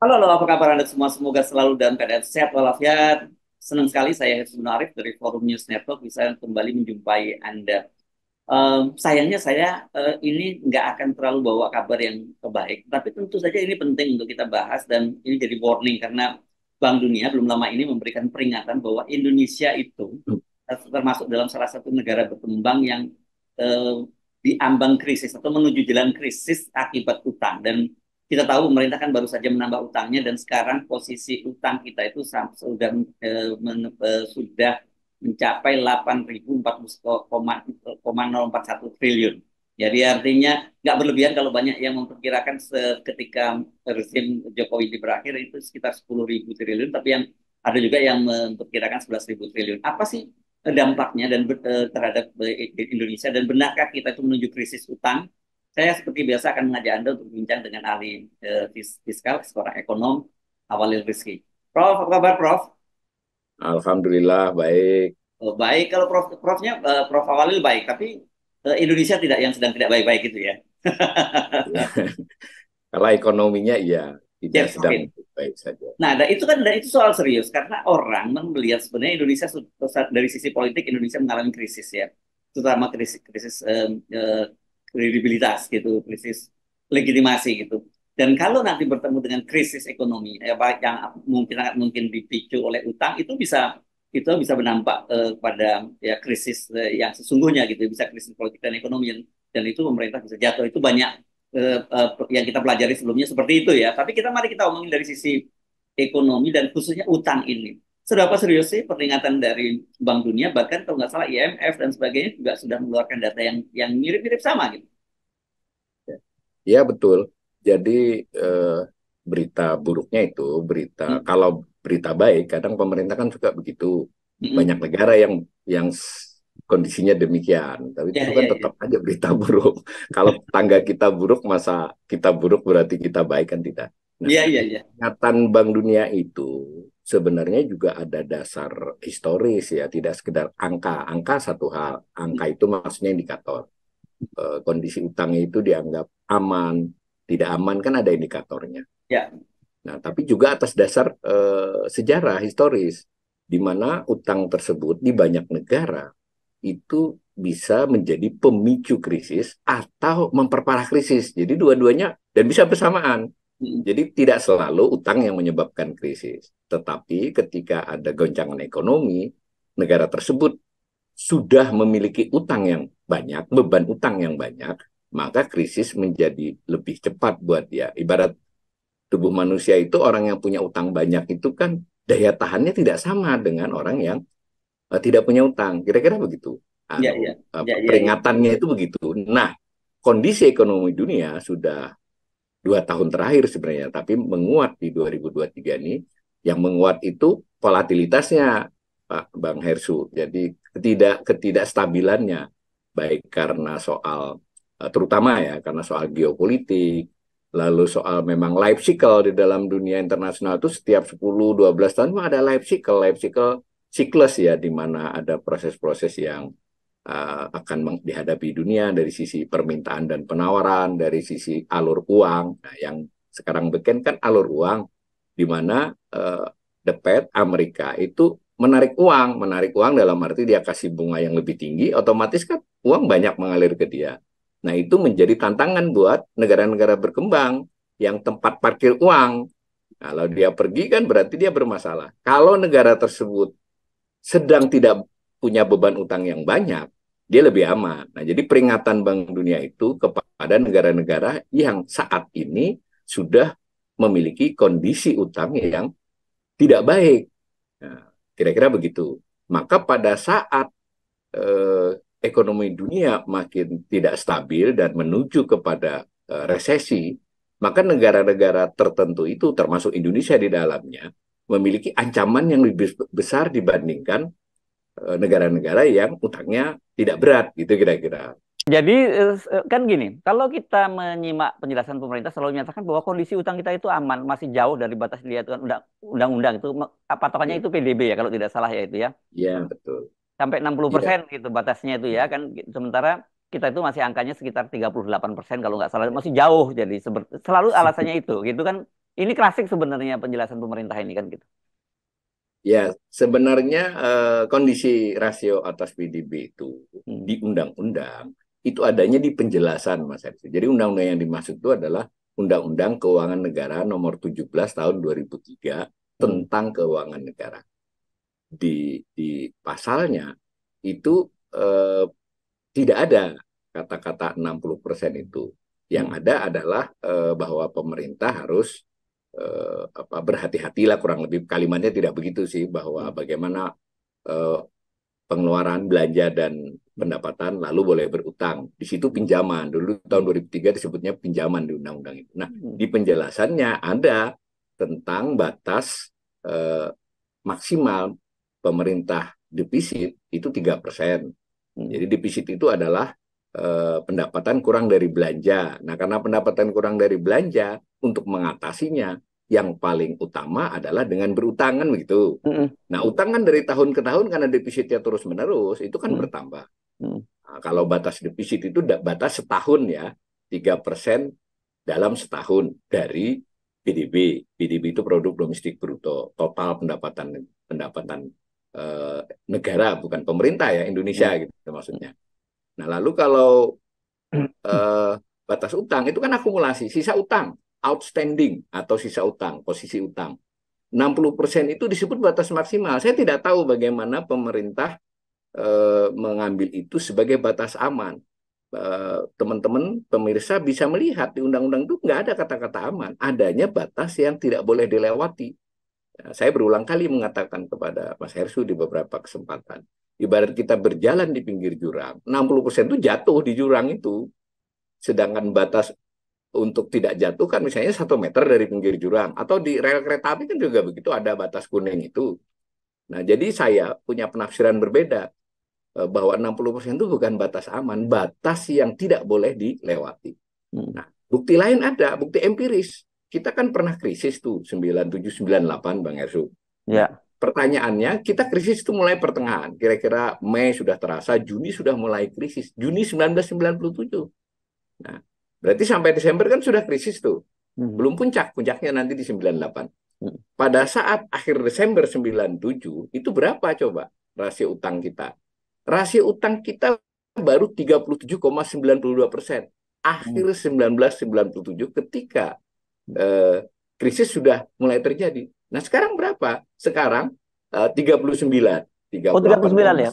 Halo, halo, apa kabar Anda semua? Semoga selalu dalam keadaan sehat walafiat. Senang sekali saya Hetsun Arif dari Forum News Network bisa kembali menjumpai Anda. Um, sayangnya saya uh, ini nggak akan terlalu bawa kabar yang kebaik, tapi tentu saja ini penting untuk kita bahas dan ini jadi warning karena Bank Dunia belum lama ini memberikan peringatan bahwa Indonesia itu termasuk dalam salah satu negara berkembang yang uh, di krisis atau menuju jalan krisis akibat utang dan kita tahu pemerintah kan baru saja menambah utangnya dan sekarang posisi utang kita itu sudah e, e, sudah mencapai 8.041 triliun. Jadi artinya nggak berlebihan kalau banyak yang memperkirakan ketika rezim Jokowi di berakhir itu sekitar 10.000 triliun, tapi yang ada juga yang memperkirakan 11.000 triliun. Apa sih dampaknya dan e, terhadap Indonesia dan benarkah kita itu menuju krisis utang saya seperti biasa akan mengajak Anda untuk berbincang dengan ahli eh, fiskal, seorang ekonom, Awalil Rizki. Prof, apa kabar Prof? Alhamdulillah, baik. Oh, baik, kalau Prof, Profnya, eh, Prof Awalil baik, tapi eh, Indonesia tidak yang sedang tidak baik-baik itu ya? ya. Kalau ekonominya iya, tidak yes, iya, sedang okay. baik saja. Nah, itu kan dan itu soal serius karena orang melihat sebenarnya Indonesia dari sisi politik Indonesia mengalami krisis ya, terutama krisis krisis eh, eh, kredibilitas gitu, krisis legitimasi gitu. Dan kalau nanti bertemu dengan krisis ekonomi eh, apa yang mungkin sangat mungkin dipicu oleh utang itu bisa itu bisa berdampak uh, eh, pada ya krisis uh, yang sesungguhnya gitu, bisa krisis politik dan ekonomi dan itu pemerintah bisa jatuh. Itu banyak uh, uh, yang kita pelajari sebelumnya seperti itu ya. Tapi kita mari kita omongin dari sisi ekonomi dan khususnya utang ini. Seberapa serius sih peringatan dari Bank Dunia, bahkan kalau nggak salah IMF dan sebagainya juga sudah mengeluarkan data yang yang mirip-mirip sama gitu. Ya betul. Jadi eh, berita buruknya itu berita hmm. kalau berita baik kadang pemerintah kan suka begitu. Hmm. Banyak negara yang yang kondisinya demikian. Tapi ya, itu ya, kan ya, tetap ya. aja berita buruk. Kalau tangga kita buruk, masa kita buruk berarti kita baik kan tidak. Iya, nah, iya, iya. iya. Ingatan Bank Dunia itu sebenarnya juga ada dasar historis ya, tidak sekedar angka. Angka satu hal, angka itu maksudnya indikator. E, kondisi utang itu dianggap aman, tidak aman kan ada indikatornya. Ya. Nah, tapi juga atas dasar e, sejarah historis di mana utang tersebut di banyak negara itu bisa menjadi pemicu krisis atau memperparah krisis. Jadi dua-duanya dan bisa bersamaan. Jadi tidak selalu utang yang menyebabkan krisis, tetapi ketika ada goncangan ekonomi, negara tersebut sudah memiliki utang yang banyak, beban utang yang banyak, maka krisis menjadi lebih cepat buat dia. Ibarat tubuh manusia itu orang yang punya utang banyak itu kan daya tahannya tidak sama dengan orang yang uh, tidak punya utang. Kira-kira begitu. Ya, ya. Eh, ya. ya, ya, peringatannya ya, itu begitu. Nah, kondisi ekonomi dunia sudah dua tahun terakhir sebenarnya, tapi menguat di 2023 ini. Yang menguat itu volatilitasnya, Pak Bang Hersu. Jadi ketidak ketidakstabilannya, baik karena soal e, terutama ya karena soal geopolitik, lalu soal memang life cycle di dalam dunia internasional itu setiap 10-12 tahun ada life cycle, life cycle siklus ya di mana ada proses-proses yang uh, akan dihadapi dunia dari sisi permintaan dan penawaran, dari sisi alur uang. Nah, yang sekarang beken kan alur uang di mana uh, The Fed Amerika itu menarik uang, menarik uang dalam arti dia kasih bunga yang lebih tinggi, otomatis kan uang banyak mengalir ke dia. Nah, itu menjadi tantangan buat negara-negara berkembang yang tempat parkir uang. Kalau dia pergi kan berarti dia bermasalah. Kalau negara tersebut sedang tidak punya beban utang yang banyak, dia lebih aman. Nah, jadi peringatan Bank Dunia itu kepada negara-negara yang saat ini sudah memiliki kondisi utang yang tidak baik. kira nah, kira-kira begitu. Maka pada saat eh, ekonomi dunia makin tidak stabil dan menuju kepada eh, resesi, maka negara-negara tertentu itu termasuk Indonesia di dalamnya memiliki ancaman yang lebih besar dibandingkan Eh, negara-negara yang utangnya tidak berat gitu kira-kira. Jadi eh, kan gini, kalau kita menyimak penjelasan pemerintah selalu menyatakan bahwa kondisi utang kita itu aman, masih jauh dari batas diaturkan undang-undang itu patokannya itu PDB ya kalau tidak salah ya itu ya. Iya, betul. Sampai 60% persen ya. gitu batasnya itu ya kan sementara kita itu masih angkanya sekitar 38% kalau nggak salah, masih jauh jadi selalu alasannya itu gitu kan. Ini klasik sebenarnya penjelasan pemerintah ini kan gitu. Ya, sebenarnya uh, kondisi rasio atas PDB itu hmm. di undang-undang itu adanya di penjelasan Mas Hersi. Jadi undang-undang yang dimaksud itu adalah Undang-Undang Keuangan Negara nomor 17 tahun 2003 tentang keuangan negara. Di di pasalnya itu eh, tidak ada kata-kata 60% itu. Yang hmm. ada adalah eh, bahwa pemerintah harus eh, apa berhati-hatilah kurang lebih kalimatnya tidak begitu sih bahwa hmm. bagaimana eh, pengeluaran belanja dan pendapatan lalu boleh berutang. Di situ hmm. pinjaman. Dulu tahun 2003 disebutnya pinjaman di undang-undang itu. Nah, hmm. di penjelasannya ada tentang batas eh, maksimal pemerintah defisit itu tiga persen. Jadi defisit itu adalah eh, pendapatan kurang dari belanja. Nah, karena pendapatan kurang dari belanja untuk mengatasinya yang paling utama adalah dengan berutangan begitu. Mm -hmm. Nah, utangan dari tahun ke tahun karena defisitnya terus menerus itu kan mm -hmm. bertambah. Mm -hmm. nah, kalau batas defisit itu batas setahun ya, tiga persen dalam setahun dari PDB. PDB itu produk domestik bruto, total pendapatan pendapatan eh, negara bukan pemerintah ya Indonesia mm -hmm. gitu maksudnya. Nah, lalu kalau eh, batas utang itu kan akumulasi sisa utang outstanding atau sisa utang, posisi utang. 60% itu disebut batas maksimal. Saya tidak tahu bagaimana pemerintah e, mengambil itu sebagai batas aman. Eh, teman-teman pemirsa bisa melihat di undang-undang itu nggak ada kata-kata aman. Adanya batas yang tidak boleh dilewati. Ya, saya berulang kali mengatakan kepada Mas Hersu di beberapa kesempatan. Ibarat kita berjalan di pinggir jurang, 60% itu jatuh di jurang itu. Sedangkan batas untuk tidak jatuh kan misalnya satu meter dari pinggir jurang atau di rel kereta api kan juga begitu ada batas kuning itu. Nah jadi saya punya penafsiran berbeda eh, bahwa 60% itu bukan batas aman, batas yang tidak boleh dilewati. Hmm. Nah bukti lain ada, bukti empiris. Kita kan pernah krisis tuh delapan Bang Ersu. Ya. Pertanyaannya, kita krisis itu mulai pertengahan. Kira-kira Mei sudah terasa, Juni sudah mulai krisis. Juni 1997. Nah, Berarti sampai Desember kan sudah krisis tuh. Hmm. Belum puncak, puncaknya nanti di 98. Hmm. Pada saat akhir Desember 97, itu berapa coba rasio utang kita? Rasio utang kita baru 37,92 persen. Akhir hmm. 1997 ketika eh, krisis sudah mulai terjadi. Nah sekarang berapa? Sekarang eh, 39. 38, oh 39 ya?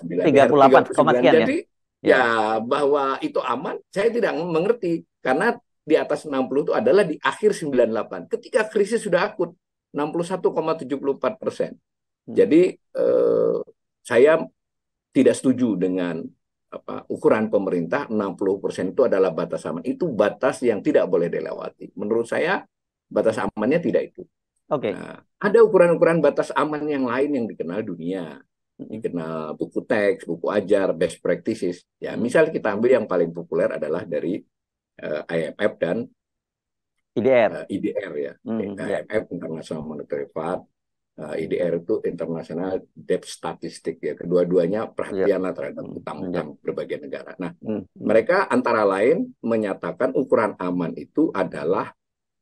38, 38 sekian ya? Jadi Ya, bahwa itu aman, saya tidak mengerti. Karena di atas 60 itu adalah di akhir 98. Ketika krisis sudah akut, 61,74 persen. Hmm. Jadi eh, saya tidak setuju dengan apa ukuran pemerintah 60 persen itu adalah batas aman. Itu batas yang tidak boleh dilewati. Menurut saya batas amannya tidak itu. Oke. Okay. Nah, ada ukuran-ukuran batas aman yang lain yang dikenal dunia kena buku teks, buku ajar, best practices. Ya, misal kita ambil yang paling populer adalah dari uh, eh, IMF dan IDR. Uh, eh, IDR ya. Hmm, ya. IMF International Monetary Fund, uh, eh, IDR itu International Debt Statistic ya. Kedua-duanya perhatianlah yeah. terhadap hmm, utang-utang ya. berbagai negara. Nah, hmm, hmm. mereka antara lain menyatakan ukuran aman itu adalah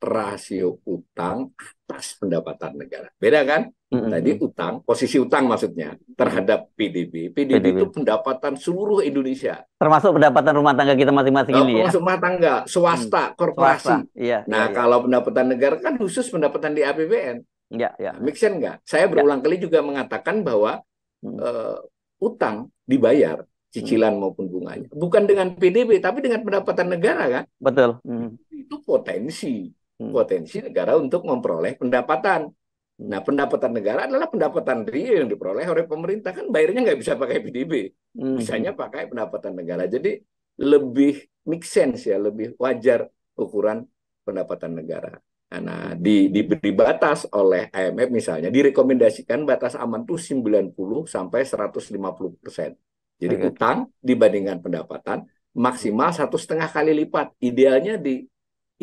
rasio utang atas pendapatan negara. Beda kan? Mm-hmm. Tadi utang, posisi utang maksudnya terhadap PDB. PDB, PDB. itu pendapatan seluruh Indonesia. Termasuk pendapatan rumah tangga kita masing-masing oh, ini ya. Termasuk rumah tangga, swasta, mm. korporasi. Swasta. Iya, nah, iya, iya. kalau pendapatan negara kan khusus pendapatan di APBN. Ya, ya. nggak? Saya berulang ya. kali juga mengatakan bahwa hmm. uh, utang dibayar cicilan hmm. maupun bunganya. Bukan dengan PDB tapi dengan pendapatan negara kan? Betul. Hmm. Itu potensi Hmm. potensi negara untuk memperoleh pendapatan. Nah, pendapatan negara adalah pendapatan real yang diperoleh oleh pemerintah. Kan bayarnya nggak bisa pakai PDB. misalnya hmm. pakai pendapatan negara. Jadi lebih make sense ya, lebih wajar ukuran pendapatan negara. Nah, di, diberi batas oleh IMF misalnya, direkomendasikan batas aman tuh 90 sampai 150 persen. Jadi hmm. utang dibandingkan pendapatan maksimal satu setengah kali lipat. Idealnya di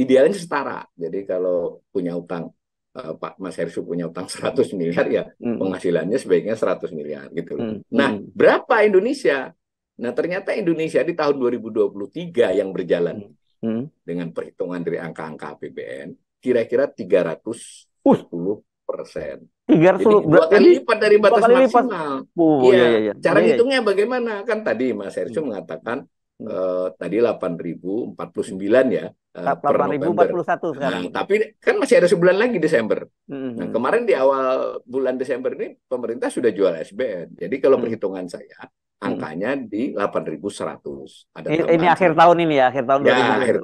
idealnya setara. Jadi kalau punya utang eh, Pak Mas Hersu punya utang 100 miliar ya hmm. penghasilannya sebaiknya 100 miliar gitu Hmm. Nah, hmm. berapa Indonesia? Nah, ternyata Indonesia di tahun 2023 yang berjalan hmm. hmm. dengan perhitungan dari angka-angka APBN kira-kira 310 persen. Tiga ratus dua kali lipat dari batas maksimal. Oh, iya, iya. iya, iya. Cara iya, iya. hitungnya bagaimana? Kan tadi Mas Hersu hmm. mengatakan Hmm. eh, tadi 8.049 ya. Eh, uh, 8.041 Nah, tapi kan masih ada sebulan lagi Desember. Mm-hmm. Nah, kemarin di awal bulan Desember ini pemerintah sudah jual SBN. Jadi kalau mm-hmm. perhitungan saya angkanya mm-hmm. di 8.100. Ada ini, ini akhir tahun ini ya, akhir tahun ya, 2000, akhir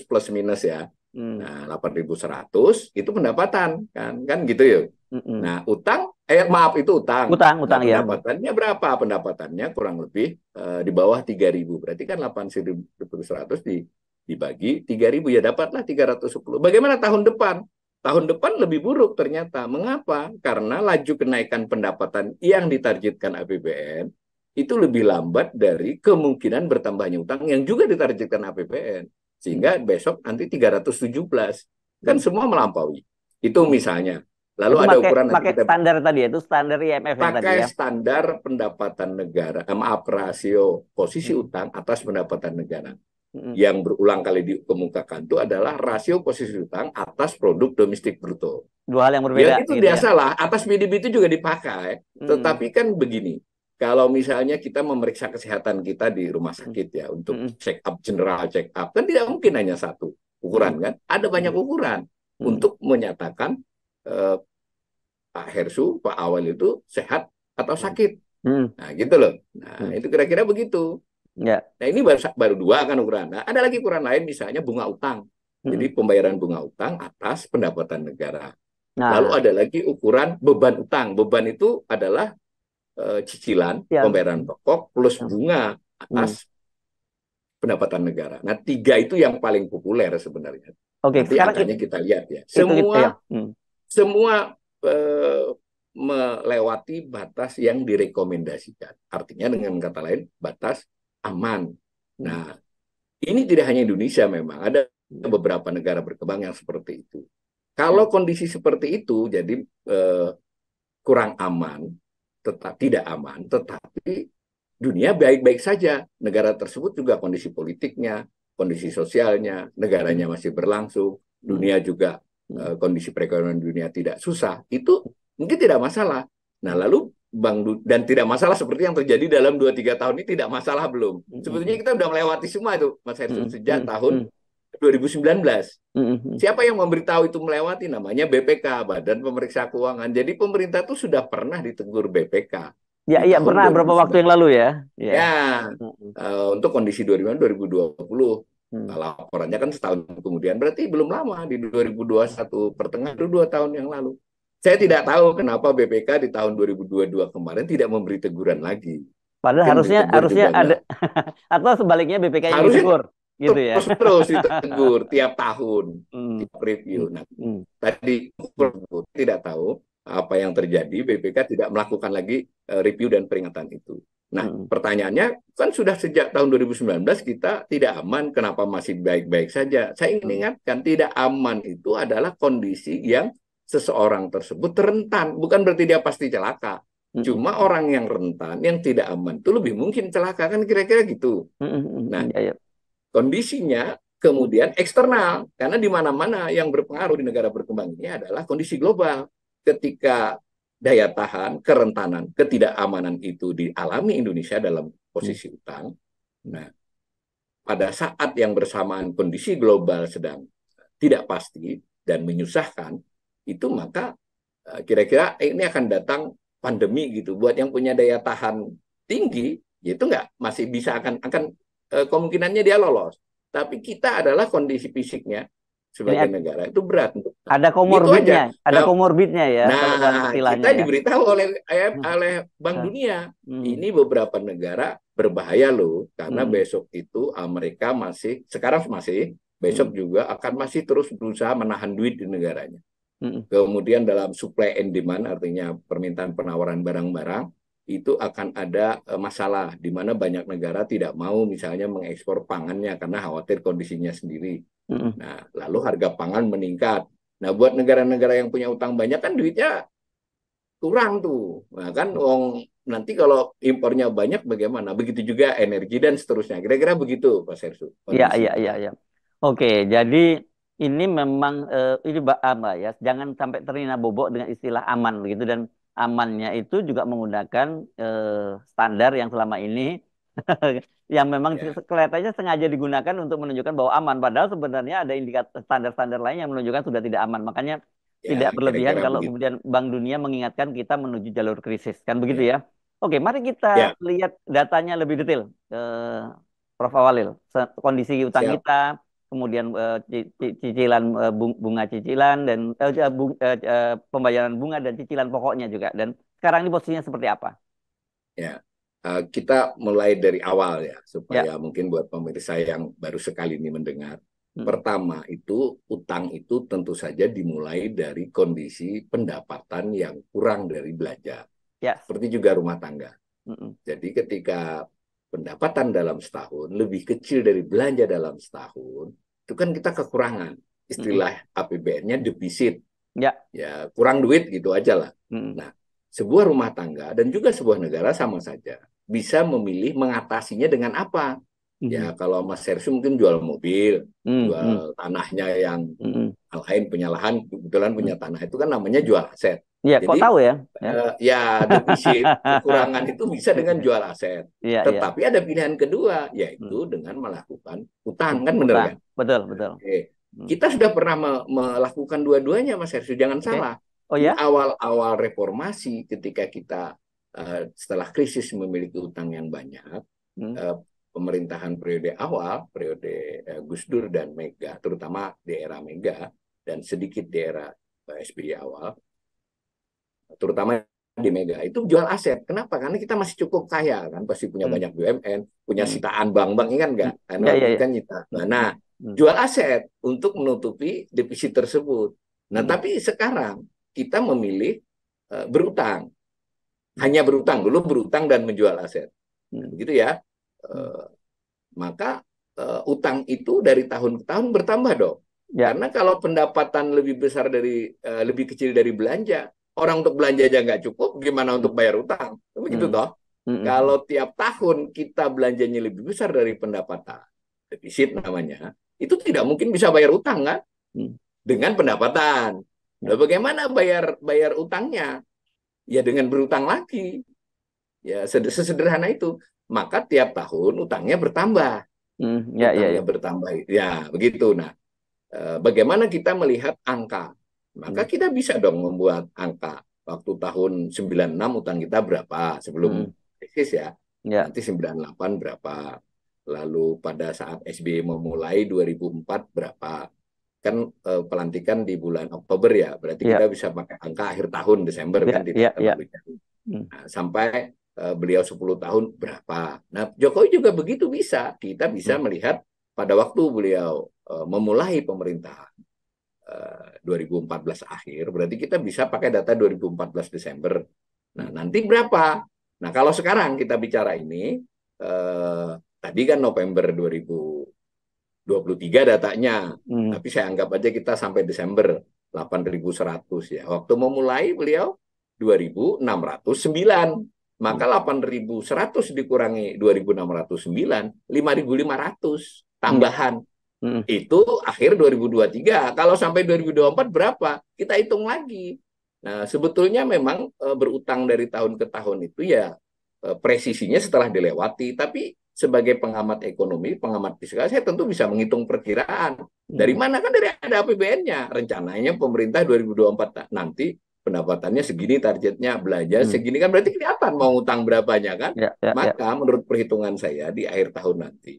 8.100. 8.100 okay. plus minus ya. Mm. Nah, 8.100 itu pendapatan kan kan gitu ya mm Nah, utang, eh maaf itu utang. Utang, utang nah, iya. pendapatannya ya. berapa? Pendapatannya kurang lebih uh, di bawah 3.000. Berarti kan 8.100 di, dibagi 3.000 ya dapatlah 310. Bagaimana tahun depan? Tahun depan lebih buruk ternyata. Mengapa? Karena laju kenaikan pendapatan yang ditargetkan APBN itu lebih lambat dari kemungkinan bertambahnya utang yang juga ditargetkan APBN. Sehingga hmm. besok nanti 317. Kan hmm. semua melampaui. Itu misalnya. Lalu itu ada pakai, ukuran pakai kita, standar tadi ya, itu standar IMF pakai tadi ya. standar pendapatan negara, eh, maaf rasio posisi hmm. utang atas pendapatan negara. Hmm. Yang berulang kali dikemukakan itu adalah rasio posisi utang atas produk domestik bruto. Dua hal yang ya, berbeda. Gitu ya itu biasalah, ya? atas PDB itu juga dipakai. Hmm. Tetapi kan begini, kalau misalnya kita memeriksa kesehatan kita di rumah hmm. sakit ya untuk hmm. check up general check up kan tidak mungkin hanya satu ukuran hmm. kan. Ada banyak ukuran hmm. untuk menyatakan eh, Pak Hersu, Pak Awal itu sehat atau hmm. sakit. Hmm. Nah, gitu loh. Nah, hmm. itu kira-kira begitu. Ya. Nah, ini baru baru dua kan ukuran. Nah, ada lagi ukuran lain misalnya bunga utang. Hmm. Jadi pembayaran bunga utang atas pendapatan negara. Nah. Lalu ada lagi ukuran beban utang. Beban itu adalah e, cicilan, ya. pembayaran pokok plus hmm. bunga atas hmm. pendapatan negara. Nah, tiga itu yang paling populer sebenarnya. Oke, okay, Nanti sekarang kita lihat ya. Gitu semua itu, itu, ya. Hmm. semua Eh, melewati batas yang direkomendasikan. Artinya dengan hmm. kata lain batas aman. Nah, ini tidak hanya Indonesia memang, ada hmm. beberapa negara berkembang yang seperti itu. Ya. Kalau kondisi seperti itu jadi eh, kurang aman, tetap tidak aman, tetapi dunia baik-baik saja. Negara tersebut juga kondisi politiknya, kondisi sosialnya, negaranya hmm. masih berlangsung, dunia juga Hmm. Eh, kondisi perekonomian dunia tidak susah, itu mungkin tidak masalah. Nah, lalu bank dan tidak masalah seperti yang terjadi dalam 2 3 tahun ini tidak masalah belum. Hmm. Sebetulnya kita sudah melewati semua itu Mas Harrison hmm. sejak tahun 2019. Siapa yang memberitahu itu melewati namanya BPK, Badan Pemeriksa Keuangan. Jadi pemerintah itu sudah pernah ditegur BPK. Ya, iya pernah beberapa waktu yang lalu ya. Ya, ya uh, untuk kondisi 2020 Hmm. Nah, laporannya kan setahun kemudian, berarti belum lama di 2021 pertengahan itu dua tahun yang lalu. Saya tidak tahu kenapa BPK di tahun 2022 kemarin tidak memberi teguran lagi. Padahal kan harusnya harusnya ada atau sebaliknya BPK yang harusnya, ditegur gitu terus, ya. Terus ditegur tiap tahun, hmm. tiap review. Nah, hmm. hmm. tadi tidak tahu apa yang terjadi BPK tidak melakukan lagi eh, review dan peringatan itu. Nah, hmm. pertanyaannya kan sudah sejak tahun 2019 kita tidak aman, kenapa masih baik-baik saja? Saya ingin hmm. ingatkan, tidak aman itu adalah kondisi yang seseorang tersebut rentan, bukan berarti dia pasti celaka. Hmm. Cuma orang yang rentan, yang tidak aman itu lebih mungkin celaka kan kira-kira gitu. Hmm. hmm, hmm. Nah, ya, ya. kondisinya kemudian eksternal karena di mana-mana yang berpengaruh di negara berkembang ini adalah kondisi global. Ketika daya tahan, kerentanan, ketidakamanan itu dialami Indonesia dalam posisi hmm. utang. Nah, pada saat yang bersamaan kondisi global sedang tidak pasti dan menyusahkan, itu maka eh, kira-kira eh, ini akan datang pandemi gitu. Buat yang punya daya tahan tinggi, ya itu nggak masih bisa akan akan eh, kemungkinannya dia lolos. Tapi kita adalah kondisi fisiknya sebagai negara itu berat ada komorbidnya, gitu ada komorbidnya nah, ya. Nah, kita ya. diberitahu ya. oleh eh, hmm. oleh Bank Dunia, hmm. ini beberapa negara berbahaya loh, karena hmm. besok itu Amerika masih sekarang masih, besok hmm. juga akan masih terus berusaha menahan duit di negaranya. Hmm. Kemudian dalam supply and demand artinya permintaan penawaran barang-barang itu akan ada eh, masalah di mana banyak negara tidak mau misalnya mengekspor pangannya karena khawatir kondisinya sendiri. Mm -hmm. Nah, lalu harga pangan meningkat. Nah, buat negara-negara yang punya utang banyak kan duitnya kurang tuh. Nah, kan wong nanti kalau impornya banyak bagaimana? Begitu juga energi dan seterusnya. Kira-kira begitu, Pak Sersu. Iya, iya, iya, iya. Oke, jadi ini memang eh, ini apa ya? Jangan sampai terlena bobok dengan istilah aman begitu dan amannya itu juga menggunakan eh, standar yang selama ini yang memang yeah. Ya. kelihatannya sengaja digunakan untuk menunjukkan bahwa aman padahal sebenarnya ada indikator standar-standar lain yang menunjukkan sudah tidak aman makanya yeah, tidak berlebihan kira -kira kalau begitu. kemudian Bank Dunia mengingatkan kita menuju jalur krisis kan ya. begitu yeah. ya Oke, mari kita yeah. lihat datanya lebih detail, ke eh, Prof. Awalil. Kondisi utang Siap. kita, kemudian eh, cicilan eh, bunga cicilan dan pembayaran bunga dan cicilan pokoknya juga. Dan sekarang ini posisinya seperti apa? Ya, Eh, kita mulai dari awal ya supaya ya. mungkin buat pemirsa yang baru sekali ini mendengar. Hmm. Pertama itu utang itu tentu saja dimulai dari kondisi pendapatan yang kurang dari belanja. Ya. Seperti juga rumah tangga. Hmm. Jadi ketika pendapatan dalam setahun lebih kecil dari belanja dalam setahun, itu kan kita kekurangan. Istilah hmm. APBN-nya defisit. Ya. ya kurang duit gitu aja lah. Hmm. Nah, sebuah rumah tangga dan juga sebuah negara sama saja bisa memilih mengatasinya dengan apa. Mm-hmm. Ya mhm. kalau Mas Sersi mungkin jual mobil, mm-hmm. jual hmm. tanahnya yang mm-hmm. lain punya lahan, kebetulan punya hmm. tanah itu kan namanya jual aset. Ya, Jadi, kok tahu ya? uh, ya, eh, ya defisit kekurangan itu bisa dengan iya. jual aset. Ya, Tetapi ya. ada pilihan kedua yaitu hmm. dengan melakukan utang kan benar kan? Betul, betul. Hmm. Kita sudah pernah me melakukan dua-duanya Mas Hersu, jangan okay. salah. Oh ya. Awal-awal reformasi ketika kita Eh, setelah krisis memiliki utang yang banyak, hmm. Eh, pemerintahan periode awal, periode eh, Gus Dur dan Mega, terutama di era Mega dan sedikit di era SBY awal, terutama di Mega itu jual aset. Kenapa? Karena kita masih cukup kaya kan, pasti punya hmm. banyak BUMN, punya hmm. sitaan bank-bank ini kan enggak, karena hmm. ya, ya, ya. kan nyita. Nah, hmm. nah jual aset untuk menutupi defisit tersebut. Nah, hmm. tapi sekarang kita memilih uh, berutang hanya berutang dulu berutang dan menjual aset hmm. nah, gitu ya e, maka e, utang itu dari tahun ke tahun bertambah dong ya. karena kalau pendapatan lebih besar dari e, lebih kecil dari belanja orang untuk belanja aja nggak cukup gimana untuk bayar utang kan begitu hmm. toh hmm. kalau tiap tahun kita belanjanya lebih besar dari pendapatan defisit namanya itu tidak mungkin bisa bayar utang kan hmm. dengan pendapatan Nah, bagaimana bayar bayar utangnya? ya dengan berutang lagi. Ya sederhana itu. Maka tiap tahun utangnya bertambah. Hmm, ya, ya utangnya ya, ya. bertambah. Ya begitu. Nah, eh, bagaimana kita melihat angka? Maka hmm. kita bisa dong membuat angka. Waktu tahun 96 utang kita berapa sebelum hmm. ya. ya. Nanti 98 berapa. Lalu pada saat SBY e memulai 2004 berapa kan uh, pelantikan di bulan Oktober ya, berarti yeah. kita bisa pakai angka akhir tahun Desember yeah, kan tidak yeah, yeah. Nah, sampai uh, beliau 10 tahun berapa. Nah, Jokowi juga begitu bisa. Kita bisa hmm. melihat pada waktu beliau uh, memulai pemerintahan uh, 2014 akhir, berarti kita bisa pakai data 2014 Desember. Nah, nanti berapa? Nah, kalau sekarang kita bicara ini eh, tadi kan November 2000 23 datanya. Hmm. Tapi saya anggap aja kita sampai Desember 8.100 ya. Waktu memulai beliau 2.609. Maka 8.100 hmm. dikurangi 2.609, 5.500 tambahan. Hmm. Itu akhir 2023. Kalau sampai 2024 berapa? Kita hitung lagi. Nah, sebetulnya memang e, berutang dari tahun ke tahun itu ya e, presisinya setelah dilewati, tapi sebagai pengamat ekonomi, pengamat fiskal, saya tentu bisa menghitung perkiraan. Hmm. Dari mana kan dari ada APBN-nya. Rencananya pemerintah 2024 nanti pendapatannya segini targetnya, belajar hmm. segini kan berarti kelihatan mau utang berapanya kan. Ya, ya, ya. Maka ya. menurut perhitungan saya di akhir tahun nanti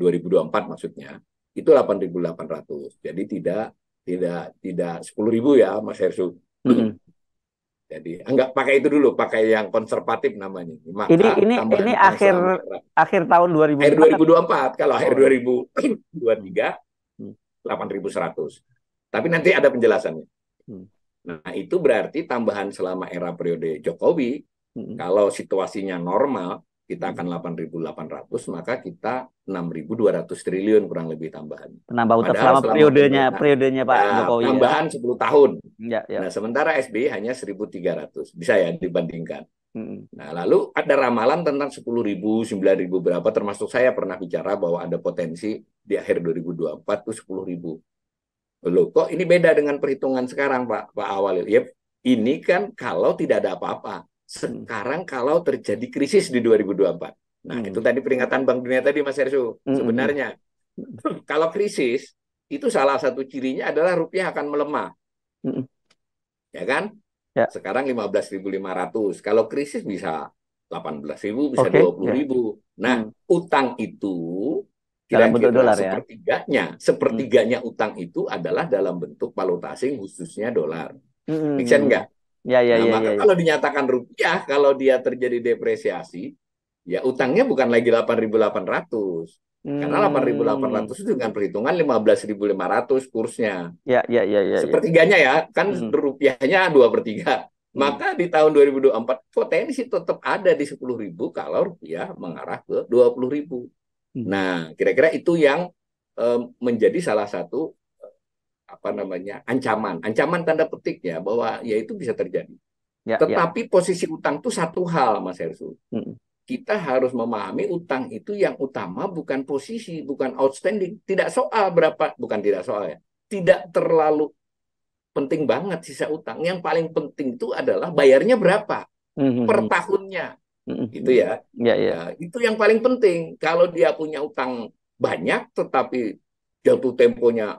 2024 maksudnya itu 8.800. Jadi tidak tidak tidak 10.000 ya Mas Hersu. Hmm. Jadi enggak pakai itu dulu, pakai yang konservatif namanya. Maka ini ah, ini ini akhir sama. akhir tahun 2024. Akhir 2024. Kalau akhir 2023 8100. Tapi nanti ada penjelasannya. Hmm. Nah, itu berarti tambahan selama era periode Jokowi hmm. kalau situasinya normal kita akan 8.800 maka kita 6.200 triliun kurang lebih tambahan. Penambah utang selama, selama periodenya kita, periodenya Pak nah, Jokowi. Ya? Tambahan ya. 10 tahun. Ya, ya. Nah, sementara SBY hanya 1.300. Bisa ya dibandingkan. Hmm. Nah, lalu ada ramalan tentang 10.000, 9.000 berapa termasuk saya pernah bicara bahwa ada potensi di akhir 2024 tuh 10.000. Loh, kok ini beda dengan perhitungan sekarang Pak Pak Awalil? Yep, ini kan kalau tidak ada apa-apa sekarang kalau terjadi krisis di 2024. Nah, hmm. itu tadi peringatan Bank Dunia tadi Mas Ersu. Hmm, hmm, hmm. Sebenarnya hmm. kalau krisis itu salah satu cirinya adalah rupiah akan melemah. Hmm. hmm. Ya kan? Ya. Sekarang 15.500. Kalau krisis bisa 18.000, bisa okay. 20.000. Ya. Nah, hmm. utang itu kira-kira bentuk dolar sepertiganya, ya. Sepertiganya hmm. utang itu adalah dalam bentuk valuta asing khususnya dolar. Hmm. Make enggak? Ya, ya, nah, ya, maka ya, ya. kalau dinyatakan rupiah, kalau dia terjadi depresiasi, ya utangnya bukan lagi 8.800. ratus, Karena ratus itu dengan perhitungan lima lima belas ribu ratus kursnya. Ya, ya, ya, ya, ya. Sepertiganya ya, kan hmm. rupiahnya dua per 3. Hmm. Maka di tahun dua dua ribu puluh empat potensi tetap ada di sepuluh ribu kalau rupiah mengarah ke dua 20.000. Hmm. Nah, kira-kira itu yang um, menjadi salah satu apa namanya ancaman, ancaman tanda petik ya bahwa ya itu bisa terjadi. Ya, ya. Tetapi ya. posisi utang itu satu hal, Mas Hersu. Hmm. Kita harus memahami utang itu yang utama bukan posisi, bukan outstanding, tidak soal berapa, bukan tidak soal ya, tidak terlalu penting banget sisa utang. Yang paling penting itu adalah bayarnya berapa hmm. per tahunnya, hmm. gitu ya. Ya, ya. Nah, itu yang paling penting. Kalau dia punya utang banyak, tetapi jatuh temponya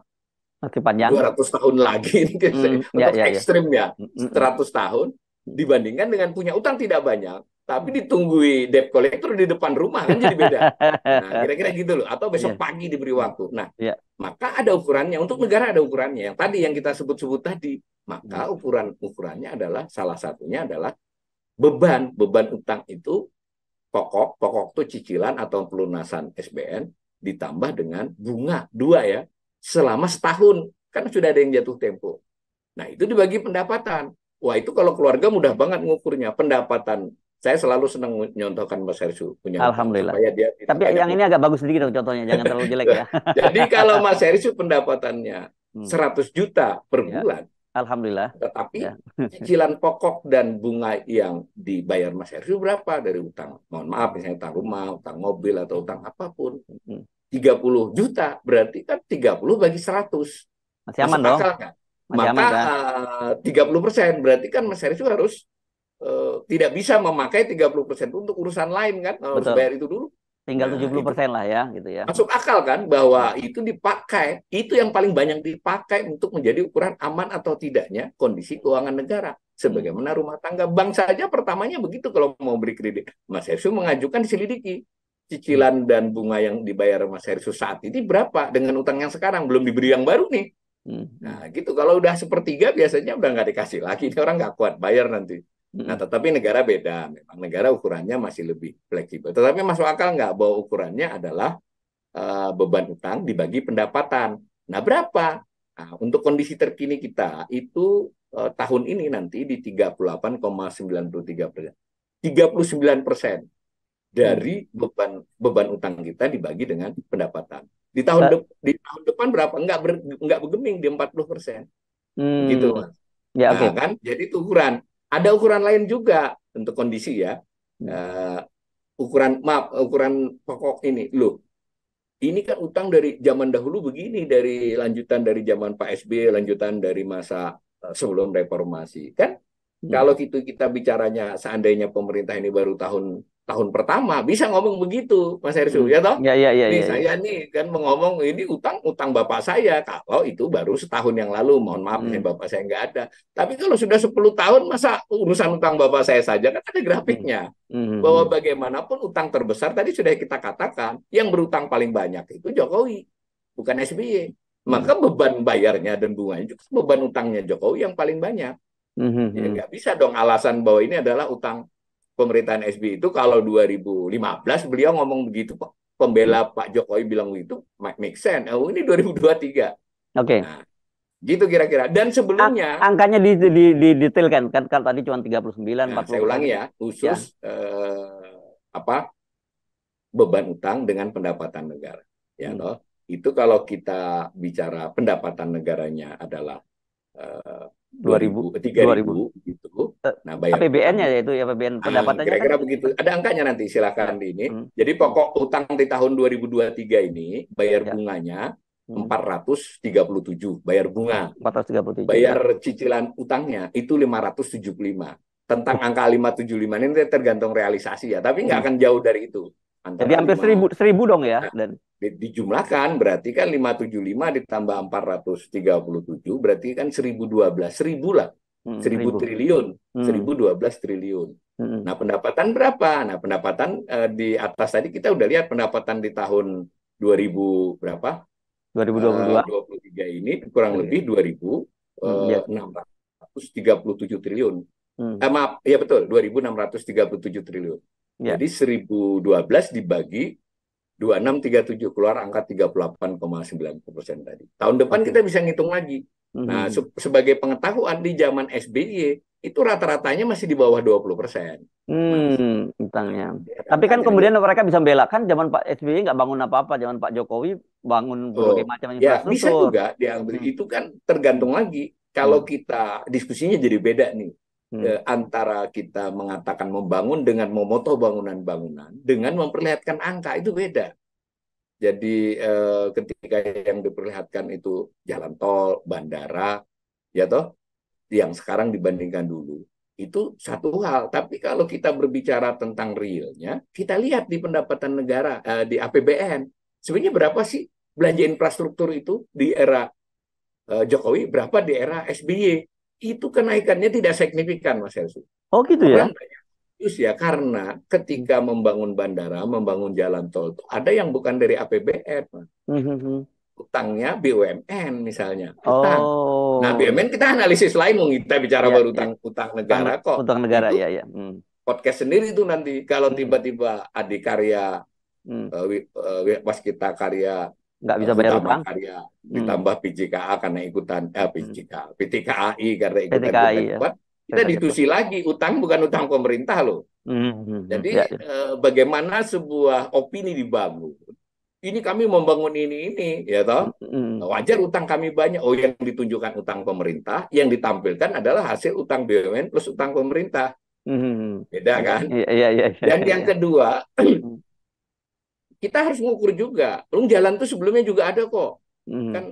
masih panjang. 200 tahun lagi mungkin mm, ya, untuk ya, ya. ekstrim ya. ya. Hmm, hmm, hmm. 100 tahun dibandingkan dengan punya utang tidak banyak tapi ditunggui debt collector di depan rumah kan jadi beda. kira nah, kira-kira gitu loh atau besok yeah. pagi diberi waktu. Nah, yeah. maka ada ukurannya untuk negara ada ukurannya. Yang tadi yang kita sebut-sebut tadi, maka ukuran-ukurannya adalah salah satunya adalah beban, beban utang itu pokok, pokok itu cicilan atau pelunasan SBN ditambah dengan bunga dua ya selama setahun. Kan sudah ada yang jatuh tempo. Nah, itu dibagi pendapatan. Wah, itu kalau keluarga mudah banget ngukurnya. Pendapatan. Saya selalu senang nyontohkan Mas Hersu punya. Alhamdulillah. Dia, dia Tapi yang ini agak bagus sedikit dong contohnya, jangan terlalu jelek ya. Jadi kalau Mas Hersu pendapatannya 100 hmm. juta per ya. bulan, Alhamdulillah. Tetapi ya. cicilan pokok dan bunga yang dibayar Mas Hersu berapa dari utang? Mohon maaf, misalnya utang rumah, utang mobil atau utang apapun. Hmm. 30 juta berarti kan 30 bagi 100. Masih aman Masuk dong. kan? Masih Maka aman, kan? 30 eh, persen berarti kan Mas Heris itu harus uh, tidak bisa memakai 30 persen untuk urusan lain kan harus Betul. bayar itu dulu. Tinggal nah, tujuh puluh persen lah ya gitu ya. Masuk akal kan bahwa itu dipakai itu yang paling banyak dipakai untuk menjadi ukuran aman atau tidaknya kondisi keuangan negara. Sebagaimana rumah tangga bangsa saja pertamanya begitu kalau mau beri kredit. Mas Heris mengajukan diselidiki cicilan hmm. dan bunga yang dibayar Mas Herisus saat ini berapa dengan utang yang sekarang belum diberi yang baru nih. Hmm. Nah gitu kalau udah sepertiga biasanya udah nggak dikasih lagi ini orang nggak kuat bayar nanti. Nah, hmm. Nah tetapi negara beda memang negara ukurannya masih lebih fleksibel. Tetapi masuk akal nggak bahwa ukurannya adalah uh, beban utang dibagi pendapatan. Nah berapa? Nah, untuk kondisi terkini kita itu uh, tahun ini nanti di 38,93 persen. 39 persen dari hmm. beban beban utang kita dibagi dengan pendapatan. Di tahun de, di tahun depan berapa? Enggak ber, enggak bergeming di 40 persen. Hmm. Gitu mas. Ya, nah, okay. kan jadi itu ukuran. Ada ukuran lain juga untuk kondisi ya. Hmm. Uh, ukuran maaf ukuran pokok ini loh ini kan utang dari zaman dahulu begini dari lanjutan dari zaman Pak SB lanjutan dari masa eh, sebelum reformasi kan hmm. kalau itu kita bicaranya seandainya pemerintah ini baru tahun tahun pertama bisa ngomong begitu Mas Ersu hmm. ya toh? Ya ya ya. Ini ya, ya. saya nih kan mengomong ini utang utang bapak saya kalau itu baru setahun yang lalu mohon maaf hmm. nih bapak saya nggak ada. Tapi kalau sudah 10 tahun masa urusan utang bapak saya saja kan ada grafiknya hmm. hmm. bahwa bagaimanapun utang terbesar tadi sudah kita katakan yang berutang paling banyak itu Jokowi bukan SBY. Hmm. Maka beban bayarnya dan bunganya juga beban utangnya Jokowi yang paling banyak. -hmm. Ya nggak bisa dong alasan bahwa ini adalah utang pemerintahan SBY itu kalau 2015 beliau ngomong begitu Pak pembela hmm. Pak Jokowi bilang begitu make sense. Oh ini 2023. Oke. Okay. Nah, gitu kira-kira. Dan sebelumnya Ang angkanya di, di, di detailkan kan kalau tadi cuma 39 nah, 40. Saya ulangi ya, khusus ya. Eh, apa? beban utang dengan pendapatan negara. Ya hmm. toh. Itu kalau kita bicara pendapatan negaranya adalah Eh, iya, dua ribu iya. tiga ribu gitu. Eh, nah, bayar APBN-nya ya itu ya APBN ah, pendapatannya. Kan kira-kira kan? begitu. Ada angkanya nanti silakan di ini. Hmm. Jadi pokok utang di tahun 2023 ini bayar ya. bunganya hmm. 437 bayar bunga. 437. Bayar cicilan utangnya itu 575. Tentang hmm. angka 575 ini tergantung realisasi ya, tapi nggak hmm. akan jauh dari itu. Antara Jadi hampir 5, seribu, seribu dong ya? Nah, dan di, dijumlahkan berarti kan 575 ditambah 437 berarti kan 1012, 1000 lah. Hmm, 1000 triliun, hmm. 1012 triliun. Hmm. Nah, pendapatan berapa? Nah, pendapatan eh, di atas tadi kita udah lihat pendapatan di tahun 2000 berapa? 2022. Uh, 23 ini kurang iya. hmm. lebih 2000 eh, hmm, iya. 637 triliun. Hmm. Eh, maaf, ya betul, 2637 triliun. Ya. Jadi 1012 dibagi 2637 keluar angka 38,90 persen tadi. Tahun depan okay. kita bisa ngitung lagi. Mm-hmm. Nah, se sebagai pengetahuan di zaman SBY itu rata-ratanya masih di bawah 20 persen. Hmm, utangnya. Tapi kan kemudian mereka bisa kan, zaman Pak SBY nggak bangun apa-apa, zaman Pak Jokowi bangun oh, berbagai oh, macam ya, infrastruktur. Ya, bisa juga diambil hmm. itu kan tergantung lagi. Kalau hmm. kita diskusinya jadi beda nih hmm. Eh, antara kita mengatakan membangun dengan memoto bangunan-bangunan dengan memperlihatkan angka itu beda. Jadi eh, ketika yang diperlihatkan itu jalan tol, bandara, ya toh yang sekarang dibandingkan dulu itu satu hal. Tapi kalau kita berbicara tentang realnya, kita lihat di pendapatan negara eh, di APBN sebenarnya berapa sih belanja infrastruktur itu di era eh, Jokowi, berapa di era SBY itu kenaikannya tidak signifikan Mas Helsu. Oh gitu ya. Terus ya karena ketika hmm. membangun bandara, membangun jalan tol, ada yang bukan dari APBN. Mm hmm, -hmm. Utangnya BUMN misalnya. Utang. Oh. Nah BUMN kita analisis lain, kita bicara ya, baru iya. utang, ya. utang negara utang, kok. Utang negara itu, ya ya. Hmm. Podcast sendiri itu nanti kalau hmm. tiba-tiba adik karya hmm. uh, uh, kita karya nggak bisa bayar utang. Karya, hmm. Ditambah PJKA karena ikutan eh, hmm. PJKA, PTKAI karena ikutan PTKI, ya. kuat. Kita ditusi lagi utang bukan utang pemerintah loh. Hmm, hmm, hmm. Jadi ya, ya. Eh, bagaimana sebuah opini dibangun? Ini kami membangun ini ini ya toh. Hmm. Wajar utang kami banyak. Oh yang ditunjukkan utang pemerintah, yang ditampilkan adalah hasil utang BUMN plus utang pemerintah. Hmm. Beda kan? Iya iya iya. iya Dan yang iya. kedua kita harus mengukur juga. Belum jalan tuh sebelumnya juga ada kok. Hmm. Kan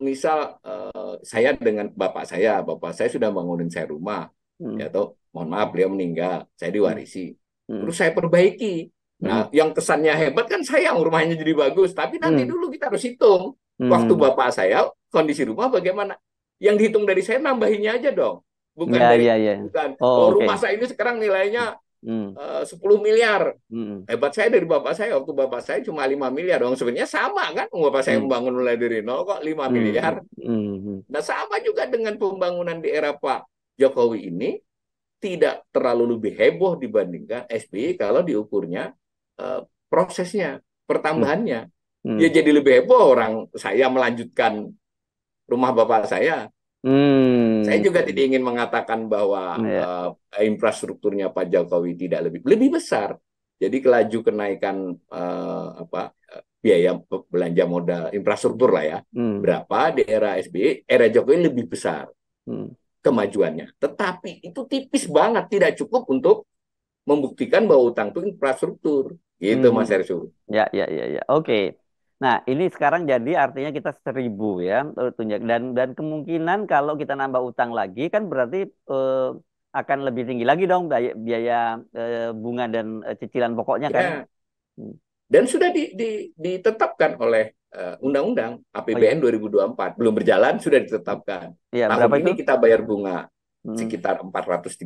misal uh, saya dengan bapak saya, bapak saya sudah bangunin saya rumah, hmm. ya toh mohon maaf beliau meninggal, saya diwarisi. Hmm. Terus saya perbaiki. Nah, hmm. yang kesannya hebat kan saya rumahnya jadi bagus, tapi nanti hmm. dulu kita harus hitung hmm. waktu bapak saya kondisi rumah bagaimana. Yang dihitung dari saya nambahinnya aja dong. Bukan ya, dari ya, ya. bukan oh, oh okay. rumah saya ini sekarang nilainya 10 hmm. eh, miliar. Hmm. Hebat saya dari bapak saya waktu bapak saya cuma 5 miliar dong. Sebenarnya sama kan bapak saya hmm. membangun mulai dari nol kok 5 hmm. miliar. Hmm. hmm. Nah, sama juga dengan pembangunan di era Pak Jokowi ini tidak terlalu lebih heboh dibandingkan SBY kalau diukurnya uh, prosesnya, pertambahannya. Hmm. Ya hmm. Ya jadi lebih heboh orang saya melanjutkan rumah bapak saya Hmm. Saya juga tidak ingin mengatakan bahwa hmm, yeah. Ya. uh, infrastrukturnya Pak Jokowi tidak lebih lebih besar. Jadi kelaju kenaikan uh, apa eh, biaya belanja modal infrastruktur lah ya. Hmm. Berapa di era SBY, era Jokowi lebih besar hmm. kemajuannya. Tetapi itu tipis banget, tidak cukup untuk membuktikan bahwa utang itu infrastruktur. Gitu hmm. Mas Ersu. Ya, ya, ya, ya. Oke. Okay. Nah, ini sekarang jadi artinya kita seribu ya e, tunjuk dan dan kemungkinan kalau kita nambah utang lagi kan berarti eh, akan lebih tinggi lagi dong biaya, biaya eh, bunga dan eh, cicilan pokoknya kan. Ya. Dan sudah di, di, ditetapkan oleh e, undang-undang uh, APBN oh, iya. 2024 belum berjalan sudah ditetapkan. Ya, Tahun ini itu? kita bayar bunga hmm. sekitar 437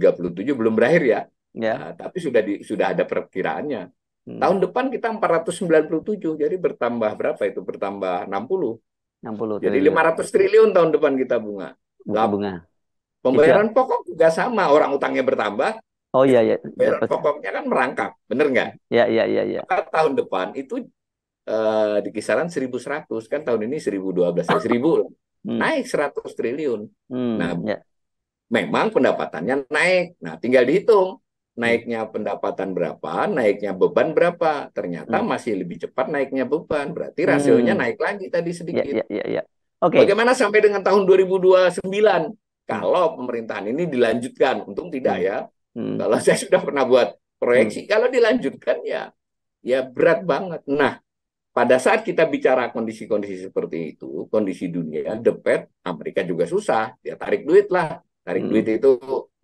belum berakhir ya. Ya. Uh, tapi sudah di, sudah ada perkiraannya. Hmm. Tahun depan kita 497, jadi bertambah berapa itu? Bertambah 60. 60 jadi triliun. 500 triliun tahun depan kita bunga. Bunga. bunga. Pembayaran ya. pokok juga sama, orang utangnya bertambah. Oh iya iya. Pembayaran Dapat. pokoknya kan merangkap, benar nggak? Iya iya iya. Ya. ya, ya tahun depan itu eh, di kisaran 1.100 kan tahun ini 1.012 ya 1.000 hmm. naik 100 triliun. Hmm, nah, ya. memang pendapatannya naik. Nah, tinggal dihitung naiknya pendapatan berapa, naiknya beban berapa. Ternyata hmm. masih lebih cepat naiknya beban. Berarti hmm. rasionya hmm. naik lagi tadi ya, sedikit. yeah, yeah, yeah. Okay. Bagaimana sampai dengan tahun 2029 kalau pemerintahan ini dilanjutkan? Untung tidak hmm. ya. Hmm. Kalau saya sudah pernah buat proyeksi, hmm. kalau dilanjutkan ya ya berat banget. Nah, pada saat kita bicara kondisi-kondisi seperti itu, kondisi dunia, the Fed, Amerika juga susah, dia tarik duit lah. Tarik hmm. duit itu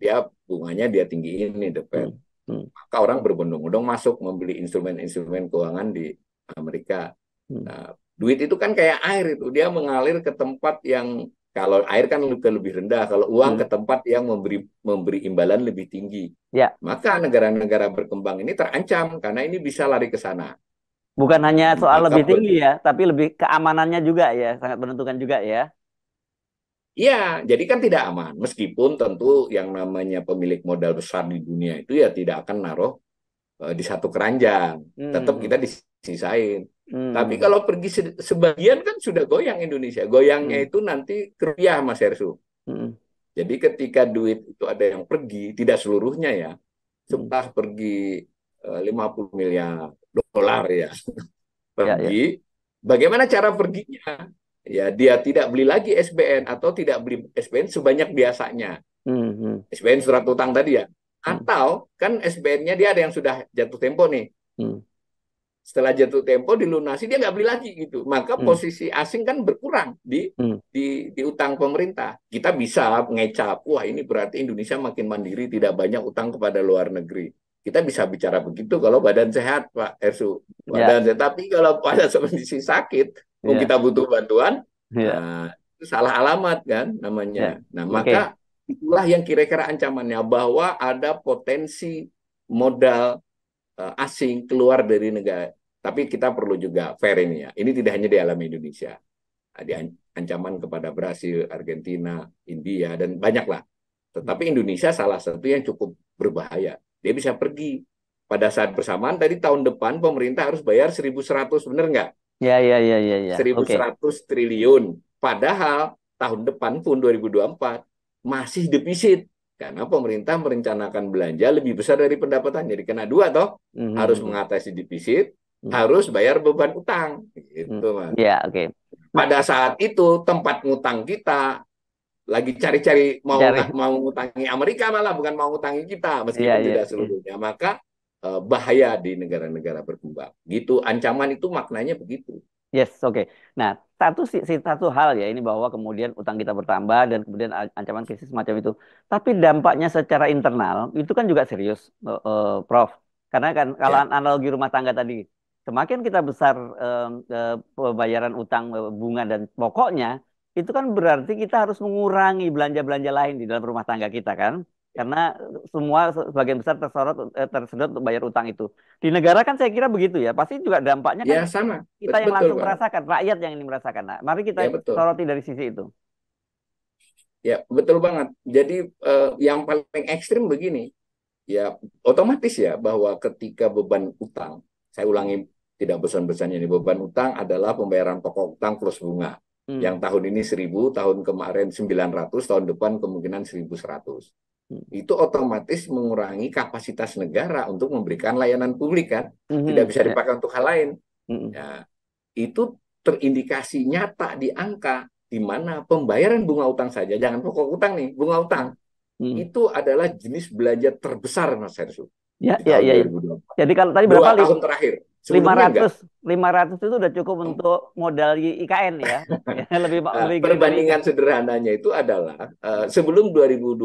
dia bunganya dia tinggiin nih The Fed. Hmm. Maka orang berbondong-bondong masuk membeli instrumen-instrumen keuangan di Amerika. Hmm. Nah, duit itu kan kayak air itu, dia mengalir ke tempat yang kalau air kan lebih rendah, kalau uang hmm. ke tempat yang memberi memberi imbalan lebih tinggi. Ya. Maka negara-negara berkembang ini terancam karena ini bisa lari ke sana. Bukan hanya soal Maka lebih tinggi ya, tapi lebih keamanannya juga ya, sangat menentukan juga ya. Iya, jadi kan tidak aman. Meskipun tentu yang namanya pemilik modal besar di dunia itu ya tidak akan naruh uh, di satu keranjang. Hmm. Tetap kita disisain. Hmm. Tapi kalau pergi se sebagian kan sudah goyang Indonesia. Goyangnya hmm. itu nanti kerja Mas Hersu. Hmm. Jadi ketika duit itu ada yang pergi, tidak seluruhnya ya. Hmm. Setelah hmm. pergi eh, uh, 50 miliar dolar ya. pergi, ya, ya. bagaimana cara perginya? ya dia tidak beli lagi SBN atau tidak beli SBN sebanyak biasanya. Mm -hmm. hmm. SBN surat utang tadi ya. Hmm. Atau kan SBN-nya dia ada yang sudah jatuh tempo nih. Mm. Setelah jatuh tempo dilunasi dia nggak beli lagi gitu. Maka mm. posisi asing kan berkurang di mm. di di utang pemerintah. Kita bisa ngecap, wah ini berarti Indonesia makin mandiri tidak banyak utang kepada luar negeri. Kita bisa bicara begitu kalau badan sehat Pak Ersu. Ya. Badan yeah. sehat. Tapi kalau pada kondisi sakit yeah. kita butuh bantuan yeah. Iya. nah, itu salah alamat kan namanya yeah. nah maka okay. itulah yang kira-kira ancamannya bahwa ada potensi modal uh, asing keluar dari negara tapi kita perlu juga fair ini ya ini tidak hanya di alam Indonesia ada ancaman kepada Brasil, Argentina, India dan banyaklah. Tetapi Indonesia salah satu yang cukup berbahaya. Dia bisa pergi pada saat bersamaan tadi tahun depan pemerintah harus bayar 1.100 benar nggak? Ya, ya, ya, ya, ya. 1.100 okay. triliun. Padahal tahun depan pun 2024 masih defisit karena pemerintah merencanakan belanja lebih besar dari pendapatan. Jadi kena dua toh, mm -hmm. harus mengatasi defisit, mm -hmm. harus bayar beban utang. Mhm. Gitu, Ya, oke. Okay. Pada saat itu tempat ngutang kita lagi cari-cari mau Cari. mau ngutangi Amerika malah bukan mau ngutangi kita meskipun yeah, iya, tidak yeah. seluruhnya. Maka Eh, bahaya di negara-negara berkembang. Gitu, ancaman itu maknanya begitu. Yes, oke. Okay. Nah, satu satu hal ya ini bahwa kemudian utang kita bertambah dan kemudian ancaman krisis semacam itu. Tapi dampaknya secara internal itu kan juga serius, uh, uh, Prof. Karena kan ya. kalau yeah. analogi rumah tangga tadi, semakin kita besar uh, uh, pembayaran utang uh, bunga dan pokoknya, itu kan berarti kita harus mengurangi belanja-belanja lain di dalam rumah tangga kita kan karena semua sebagian besar tersorot eh, tersedot untuk bayar utang itu di negara kan saya kira begitu ya pasti juga dampaknya kan ya, sama. kita betul, yang langsung betul, merasakan rakyat yang ini merasakan nah mari kita ya, betul. soroti dari sisi itu ya betul banget jadi eh, yang paling ekstrim begini ya otomatis ya bahwa ketika beban utang saya ulangi tidak besar-besarnya ini beban utang adalah pembayaran pokok utang plus bunga hmm. yang tahun ini seribu tahun kemarin sembilan ratus tahun depan kemungkinan seribu seratus Hmm. itu otomatis mengurangi kapasitas negara untuk memberikan layanan publik kan mm-hmm. tidak bisa ya. dipakai untuk hal lain mm-hmm. ya, itu terindikasi nyata di angka di mana pembayaran bunga utang saja jangan pokok utang nih bunga utang mm-hmm. itu adalah jenis belanja terbesar mas Hersu ya ya, ya ya, ya jadi kalau tadi berapa tahun li- terakhir lima ratus itu sudah cukup hmm. untuk modal IKN ya lebih, nah, lebih perbandingan sederhananya itu adalah uh, sebelum 2020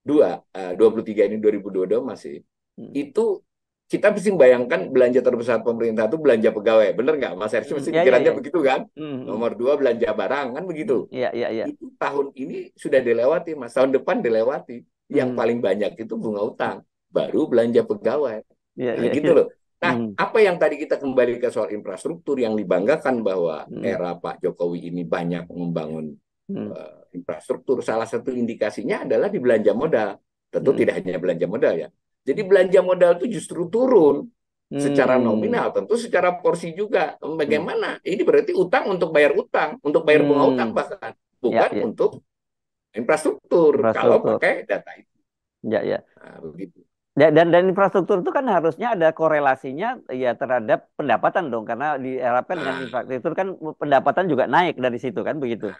Eh, dua puluh tiga ini dua dua ribu 2022 masih hmm. itu kita mesti bayangkan belanja terbesar pemerintah itu belanja pegawai, bener nggak, Mas Hersi? Mesti hmm, ya, ya, pikirannya ya, ya. begitu kan? Mm, Nomor dua belanja barang kan begitu. Iya iya iya. Itu tahun ini sudah dilewati, Mas. Tahun depan dilewati. Yang paling banyak itu bunga utang, baru belanja pegawai. Iya nah, ya, gitu ya. loh. Nah, mm. apa yang tadi kita kembali ke soal infrastruktur yang dibanggakan bahwa mm. era Pak Jokowi ini banyak membangun mm. uh, infrastruktur salah satu indikasinya adalah di belanja modal. Tentu hmm. tidak hanya belanja modal ya. Jadi belanja modal itu justru turun hmm. secara nominal, tentu secara porsi juga. Bagaimana? Hmm. Ini berarti utang untuk bayar utang, untuk bayar bunga hmm. utang bahkan bukan ya, ya. untuk infrastruktur, kalau pakai data itu. Ya ya. Nah, begitu. Dan, dan infrastruktur itu kan harusnya ada korelasinya ya terhadap pendapatan dong karena diharapkan dengan nah. infrastruktur kan pendapatan juga naik dari situ kan begitu. Nah,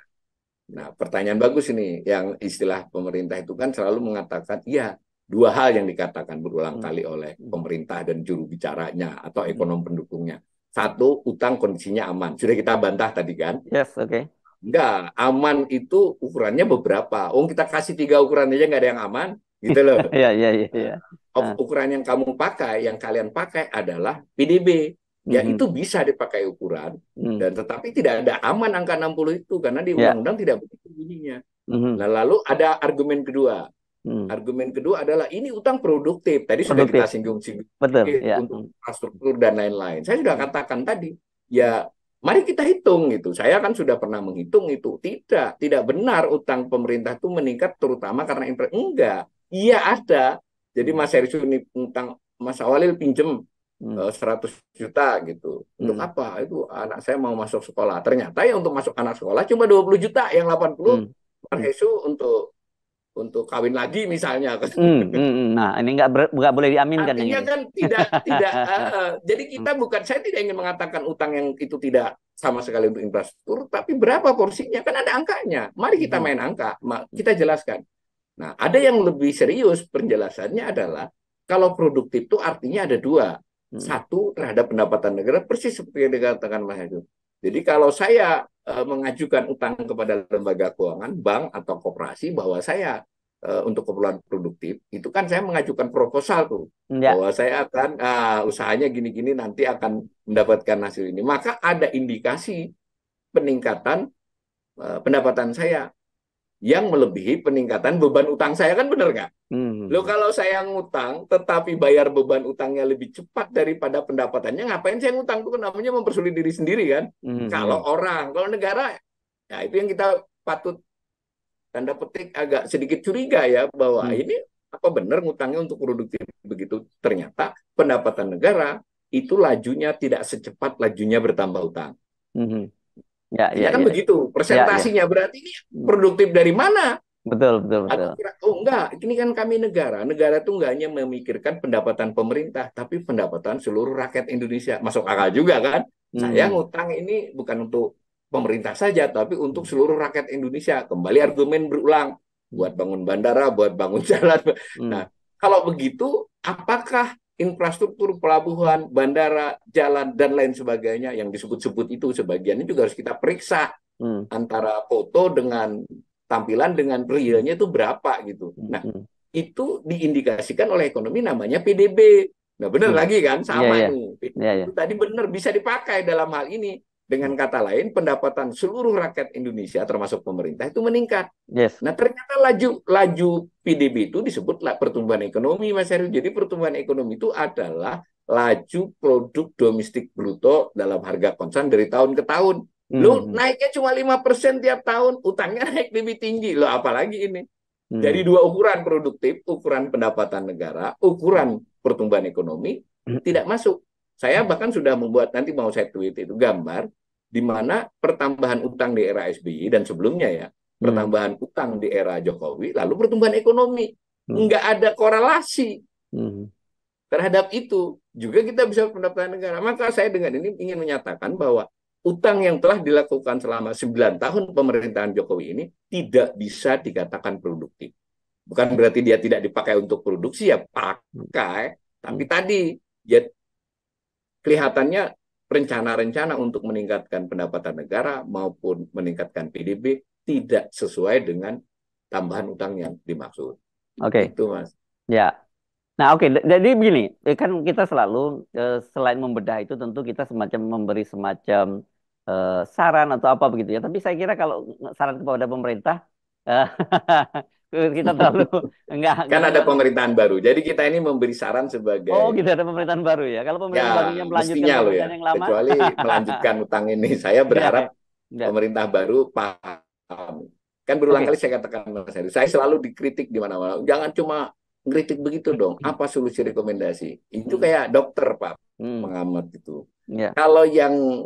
Nah, pertanyaan bagus ini. Yang istilah pemerintah itu kan selalu mengatakan, iya, dua hal yang dikatakan berulang hmm. kali oleh hmm. pemerintah dan juru bicaranya atau hmm. ekonom pendukungnya. Satu, utang kondisinya aman. Sudah kita bantah tadi kan? Yes, oke. Okay. Enggak, aman itu ukurannya beberapa. Oh, kita kasih tiga ukuran aja nggak ada yang aman, gitu loh. Iya, iya, iya. iya. Nah. Ukuran yang kamu pakai, yang kalian pakai adalah PDB. Ya hmm. itu bisa dipakai ukuran hmm. dan tetapi tidak ada aman angka 60 itu karena di ya. undang-undang yeah. tidak begitu bunyinya. Hmm. Nah, lalu ada argumen kedua. Hmm. Argumen kedua adalah ini utang produktif. Tadi produktif. sudah kita singgung-singgung Betul, ya. untuk infrastruktur dan lain-lain. Saya sudah mm. katakan tadi, ya mari kita hitung itu Saya kan sudah pernah menghitung itu. Tidak, tidak benar utang pemerintah itu meningkat terutama karena infrastruktur. Enggak. Iya ada. Jadi Mas Heri utang Mas Awalil pinjem 100 eh, hmm. juta gitu. Untuk hmm. apa? Itu anak saya mau masuk sekolah. Ternyata yang untuk masuk anak sekolah cuma 20 juta, yang 80 hmm. pakai hmm. su untuk untuk kawin lagi misalnya. Hmm, hmm nah, ini enggak nggak boleh diaminkan. Artinya kan tidak tidak. uh, jadi kita bukan saya tidak ingin mengatakan utang yang itu tidak sama sekali untuk infrastruktur, tapi berapa porsinya kan ada angkanya. Mari kita main angka, kita jelaskan. Nah, ada yang lebih serius penjelasannya adalah kalau produktif itu artinya ada dua Hmm. satu terhadap pendapatan negara persis seperti yang dikatakan Mas Hadi. Jadi kalau saya e, mengajukan utang kepada lembaga keuangan, bank atau koperasi bahwa saya e, untuk keperluan produktif, itu kan saya mengajukan proposal tuh ya. bahwa saya akan e, usahanya gini-gini nanti akan mendapatkan hasil ini. Maka ada indikasi peningkatan e, pendapatan saya yang melebihi peningkatan beban utang saya kan benar nggak? Hmm. Lo kalau saya ngutang tetapi bayar beban utangnya lebih cepat daripada pendapatannya, ngapain saya ngutang itu kan namanya mempersulit diri sendiri kan? Hmm. Kalau orang, kalau negara, ya itu yang kita patut tanda petik agak sedikit curiga ya bahwa hmm. ini apa benar ngutangnya untuk produktif begitu ternyata pendapatan negara itu lajunya tidak secepat lajunya bertambah utang. Hmm. Ya, iya ya, kan ya. begitu presentasinya ya, ya. berarti ini produktif dari mana? Betul, betul, betul. Kira, oh enggak, ini kan kami negara. Negara tuh enggak hanya memikirkan pendapatan pemerintah, tapi pendapatan seluruh rakyat Indonesia. Masuk akal juga kan? Hmm. Saya ngutang ini bukan untuk pemerintah saja, tapi untuk seluruh rakyat Indonesia. Kembali argumen berulang. Buat bangun bandara, buat bangun jalan. Hmm. Nah, kalau begitu, apakah infrastruktur pelabuhan, bandara, jalan dan lain sebagainya yang disebut-sebut itu sebagiannya juga harus kita periksa hmm. antara foto dengan tampilan dengan realnya itu berapa gitu. Hmm, nah, hmm. itu diindikasikan oleh ekonomi namanya PDB. Nah, benar hmm. lagi kan iya, sama yeah, yeah. nih. Yeah, yeah. Itu tadi benar bisa dipakai dalam hal ini. Dengan kata lain, pendapatan seluruh rakyat Indonesia termasuk pemerintah itu meningkat. Yes. Nah, ternyata laju laju PDB itu disebut pertumbuhan ekonomi, Mas Heru. Jadi pertumbuhan ekonomi itu adalah laju produk domestik bruto dalam harga konstan dari tahun ke tahun. Lo hmm. naiknya cuma lima persen tiap tahun, utangnya naik lebih tinggi. Lo apalagi ini? Hmm. Jadi dua ukuran produktif, ukuran pendapatan negara, ukuran pertumbuhan ekonomi hmm. tidak masuk. Saya bahkan sudah membuat nanti mau saya tweet itu gambar di mana pertambahan utang di era SBY dan sebelumnya ya hmm. pertambahan utang di era Jokowi lalu pertumbuhan ekonomi hmm. nggak ada korelasi hmm. terhadap itu juga kita bisa pendapatan negara maka saya dengan ini ingin menyatakan bahwa utang yang telah dilakukan selama 9 tahun pemerintahan Jokowi ini tidak bisa dikatakan produktif bukan berarti dia tidak dipakai untuk produksi ya pakai hmm. tapi tadi dia kelihatannya rencana-rencana untuk meningkatkan pendapatan negara maupun meningkatkan PDB tidak sesuai dengan tambahan utang yang dimaksud. Oke. Okay. Itu mas. Ya. Nah oke, okay. jadi begini, eh, kan kita selalu eh, selain membedah itu tentu kita semacam memberi semacam eh, saran atau apa begitu ya. Tapi saya kira kalau saran kepada pemerintah kita terlalu enggak kan enggak. ada pemerintahan baru. Jadi kita ini memberi saran sebagai Oh, kita gitu, ada pemerintahan baru ya. Kalau pemerintahan ya, barunya melanjutkan ya. yang lama kecuali melanjutkan utang ini, saya berharap ya, ya. pemerintah baru paham. Kan berulang okay. kali saya katakan Mas Heri, saya selalu dikritik di mana-mana. Jangan cuma kritik begitu dong. Hmm. Apa solusi rekomendasi? Itu hmm. kayak dokter, Pak, hmm. pengamat itu. Ya. Kalau yang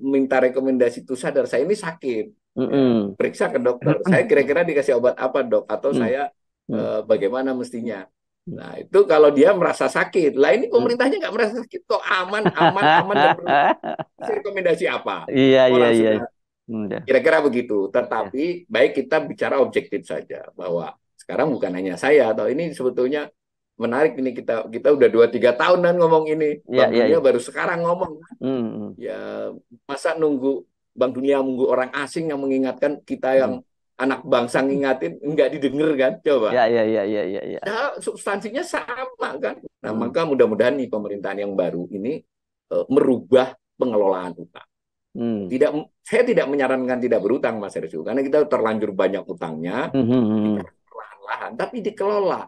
minta rekomendasi itu sadar saya ini sakit mm -hmm. periksa ke dokter saya kira-kira dikasih obat apa dok atau mm -hmm. saya e, bagaimana mestinya Nah, itu kalau dia merasa sakit. Lah ini mm. pemerintahnya nggak merasa sakit kok aman, aman, aman. dan rekomendasi apa? Iya, iya, iya. Mm, ya. Kira-kira begitu. Tetapi ya. baik kita bicara objektif saja bahwa sekarang bukan hanya saya atau ini sebetulnya menarik ini kita kita udah dua tiga tahunan ngomong ini. Iya, iya, iya. baru sekarang ngomong. Hmm. Ya masa nunggu Bank Dunia menunggu orang asing yang mengingatkan kita yang hmm. anak bangsa ngingatin nggak didengar kan coba ya ya ya ya ya, ya. Nah, substansinya sama kan nah hmm. maka mudah-mudahan nih pemerintahan yang baru ini uh, merubah pengelolaan utang Hmm. Tidak, saya tidak menyarankan tidak berutang, Mas Hersu, karena kita terlanjur banyak utangnya, hmm. hmm, hmm, hmm. perlahan-lahan, tapi dikelola.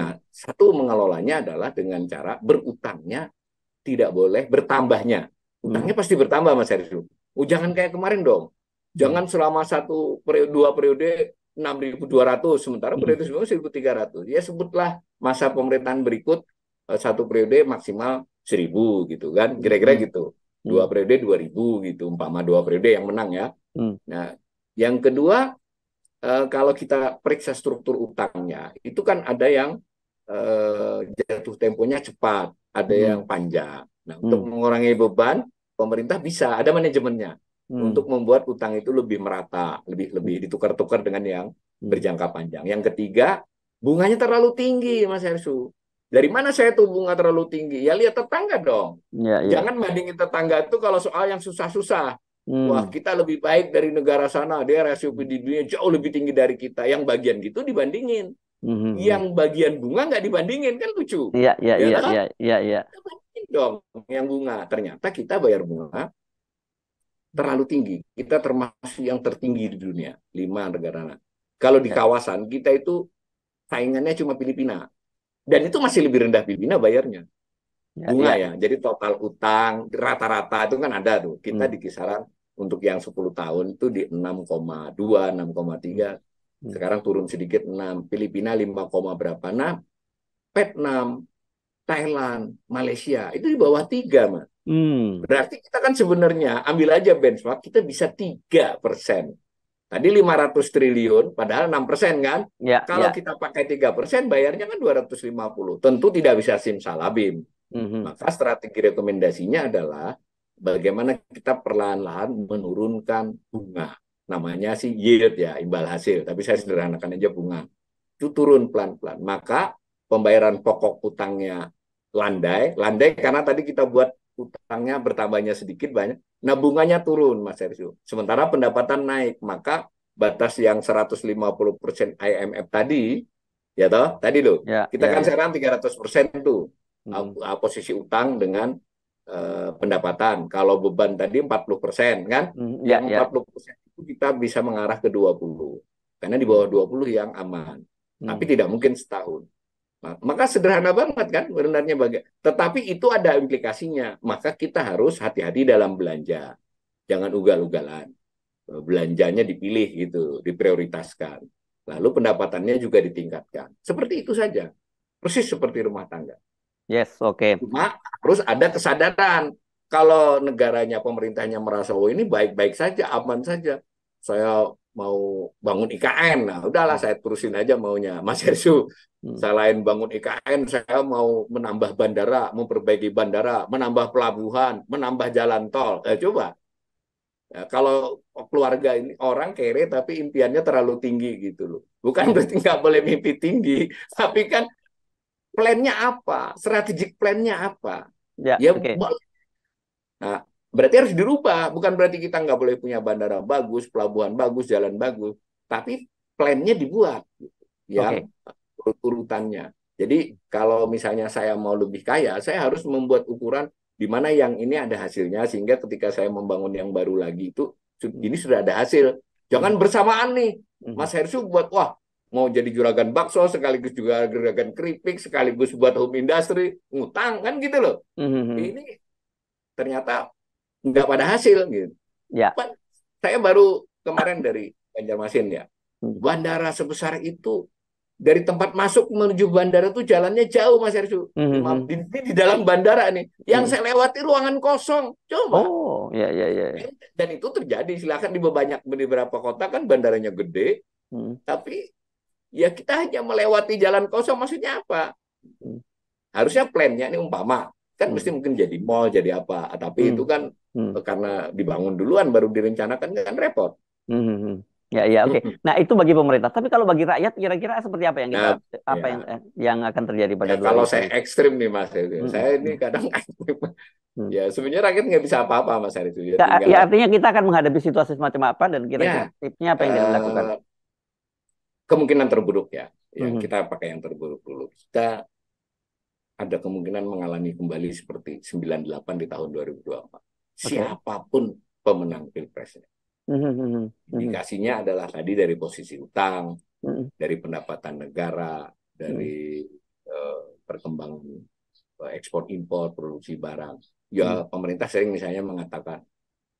Nah, satu mengelolanya adalah dengan cara berutangnya tidak boleh bertambahnya. Utangnya hmm. pasti bertambah, Mas Hersu. Oh, jangan kayak kemarin dong. Hmm. Jangan selama satu periode, dua periode 6.200, sementara hmm. periode sebelumnya 1.300. Ya sebutlah masa pemerintahan berikut eh, satu periode maksimal 1.000 gitu kan, kira-kira hmm. gitu. Dua periode 2.000 gitu, umpama dua periode yang menang ya. Nah, yang kedua eh, kalau kita periksa struktur utangnya, itu kan ada yang eh, jatuh temponya cepat, ada yang panjang. Nah, untuk mengurangi beban pemerintah bisa ada manajemennya hmm. untuk membuat utang itu lebih merata, lebih lebih ditukar-tukar dengan yang hmm. berjangka panjang. Yang ketiga, bunganya terlalu tinggi, Mas Hersu. Dari mana saya tuh bunga terlalu tinggi? Ya lihat tetangga dong. Ya, ya. Jangan bandingin tetangga itu kalau soal yang susah-susah. Hmm. Wah, kita lebih baik dari negara sana. Dia rasio PDB-nya hmm. jauh lebih tinggi dari kita. Yang bagian gitu dibandingin. Hmm, hmm Yang bagian bunga nggak dibandingin kan lucu. Iya, iya, ya iya, iya, iya, iya dong yang bunga. Ternyata kita bayar bunga terlalu tinggi. Kita termasuk yang tertinggi di dunia, lima negara. Kalau di ya. kawasan kita itu saingannya cuma Filipina. Dan itu masih lebih rendah Filipina bayarnya. Ya, bunga ya. ya. Jadi total utang rata-rata itu kan ada tuh. Kita hmm. di kisaran untuk yang 10 tahun itu di 6,2, 6,3. Hmm. Sekarang turun sedikit 6, Filipina 5, berapa? Nah, PET 6, Thailand, Malaysia itu di bawah tiga, mas. Hmm. Berarti kita kan sebenarnya ambil aja benchmark kita bisa tiga persen. Tadi 500 triliun, padahal 6 persen kan? Ya, ya. Kalau ya. kita pakai 3 persen, bayarnya kan 250. Tentu tidak bisa simsalabim. Mm -hmm. Maka strategi rekomendasinya adalah bagaimana kita perlahan-lahan menurunkan bunga. Namanya sih yield ya, imbal hasil. Tapi saya sederhanakan aja bunga. Itu turun pelan-pelan. Maka pembayaran pokok utangnya landai, landai karena tadi kita buat utangnya bertambahnya sedikit banyak. Nah, bunganya turun, Mas Hersyu. Sementara pendapatan naik, maka batas yang 150% IMF tadi, ya toh, tadi loh. Ya, kita ya, kan ya. sekarang 300% tuh hmm. posisi utang dengan uh, pendapatan. Kalau beban tadi 40% kan? Hmm, ya, yang 40% ya. itu kita bisa mengarah ke 20. Karena di bawah 20 hmm. yang aman. Hmm. Tapi tidak mungkin setahun. Maka sederhana banget kan sebenarnya baga. Tetapi itu ada implikasinya. Maka kita harus hati-hati dalam belanja. Jangan ugal-ugalan. Eh, belanjanya dipilih gitu, diprioritaskan. Lalu pendapatannya juga ditingkatkan. Seperti itu saja. Persis seperti rumah tangga. Yes, oke. Okay. Cuma harus ada kesadaran. Kalau negaranya pemerintahnya merasa oh ini baik-baik saja, aman saja. Saya mau bangun IKN. Nah, udahlah saya terusin aja maunya Mas Hersu. Hmm. Selain bangun IKN, saya mau menambah bandara, memperbaiki bandara, menambah pelabuhan, menambah jalan tol. Eh, coba, ya, kalau keluarga ini orang kere tapi impiannya terlalu tinggi gitu loh. Bukan berarti nggak boleh mimpi tinggi, tapi kan plannya apa, strategic plannya apa. Ya, ya okay. Nah, berarti harus dirubah. Bukan berarti kita nggak boleh punya bandara bagus, pelabuhan bagus, jalan bagus, tapi plannya dibuat. Gitu. Ya. Okay urutannya. Jadi kalau misalnya saya mau lebih kaya, saya harus membuat ukuran di mana yang ini ada hasilnya sehingga ketika saya membangun yang baru lagi itu hmm. ini sudah ada hasil. Jangan hmm. bersamaan nih. Hmm. Mas Hersu buat wah mau jadi juragan bakso sekaligus juga juragan keripik sekaligus buat home industry ngutang kan gitu loh hmm ini ternyata nggak pada hasil gitu ya. saya baru kemarin dari Banjarmasin ya bandara sebesar itu dari tempat masuk menuju bandara tuh jalannya jauh Mas Ersu. Mm-hmm. Hmm. Di, di, dalam bandara nih. Yang mm-hmm. saya lewati ruangan kosong. Coba. Oh, ya ya ya. ya. Dan itu terjadi silakan di banyak beberapa kota kan bandaranya gede. Mm. Tapi ya kita hanya melewati jalan kosong maksudnya apa? Mm. Harusnya plannya ini umpama kan hmm. mesti mungkin jadi mall jadi apa. Tapi hmm. itu kan karena dibangun duluan baru direncanakan kan repot. Mm-hmm Ya, ya, oke. Okay. Nah, itu bagi pemerintah. Tapi kalau bagi rakyat, kira-kira seperti apa yang kita, nah, apa ya. yang eh, yang akan terjadi pada ya, Kalau saya ekstrim nih, Mas. Hmm. Saya ini kadang ekstrim. Hmm. Ya, sebenarnya rakyat nggak bisa apa-apa, Mas Haris. Ya, ya, artinya kita akan menghadapi situasi semacam apa dan kira-kira ya, tipsnya apa yang uh, dilakukan? Eh, kemungkinan terburuk ya. ya hmm. Kita pakai yang terburuk dulu. Kita ada kemungkinan mengalami kembali seperti 98 di tahun 2024. Okay. Siapapun pemenang pilpresnya Hmm, hmm, hmm, Indikasinya adalah tadi dari posisi utang, dari pendapatan negara, dari eh, perkembangan eh, ekspor impor produksi barang. Ya pemerintah sering misalnya mengatakan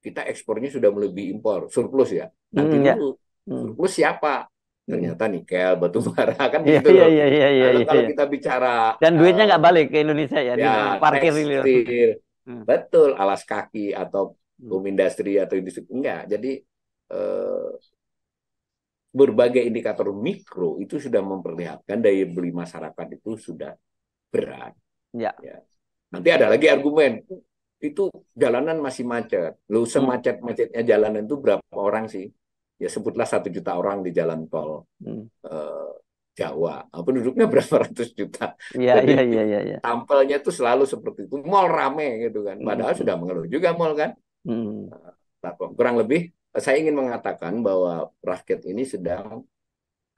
kita ekspornya sudah melebihi impor, surplus ya. Nanti ya. dulu surplus siapa? ternyata nikel batu bara kan iya, iya, Iya, iya, iya, iya, iya. kalau iya. kita bicara dan duitnya eh, nggak uh, balik ke Indonesia ya, ya parkir tekstil, betul alas kaki atau Hmm. boom industri atau industri enggak jadi eh, berbagai indikator mikro itu sudah memperlihatkan daya beli masyarakat itu sudah berat ya, ya. nanti ada lagi argumen itu jalanan masih macet lu hmm. semacet macetnya jalanan itu berapa orang sih ya sebutlah satu juta orang di jalan tol hmm. eh, Jawa nah, penduduknya berapa ratus juta ya, Jadi, ya, ya, ya, tampilnya itu selalu seperti itu mall rame gitu kan hmm. padahal hmm. sudah mengeluh juga mall kan Hmm. Nah, Kurang lebih saya ingin mengatakan bahwa rakyat ini sedang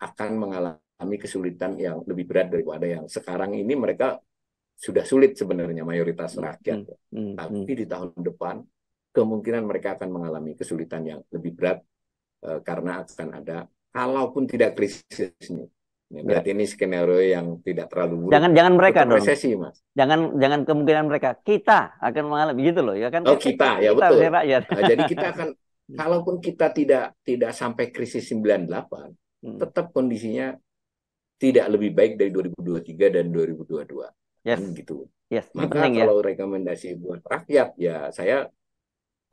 akan mengalami kesulitan yang lebih berat daripada yang sekarang ini mereka sudah sulit sebenarnya mayoritas hmm, rakyat. Hmm. Hmm. Tapi hmm. di tahun depan kemungkinan mereka akan mengalami kesulitan yang lebih berat eh, karena akan ada kalaupun tidak krisis ini Ya, ya. Berarti ya. ini skenario yang tidak terlalu buruk. Jangan jangan mereka dong. Resesi, Mas. Jangan jangan kemungkinan mereka. Kita akan mengalami gitu loh, ya kan? Oh, kita, ya kita betul. Kita, ya. Nah, jadi kita akan kalaupun kita tidak tidak sampai krisis 98, hmm. tetap kondisinya tidak lebih baik dari 2023 dan 2022. Kan yes. Kan gitu. Yes, Maka penting, kalau ya. rekomendasi buat rakyat ya saya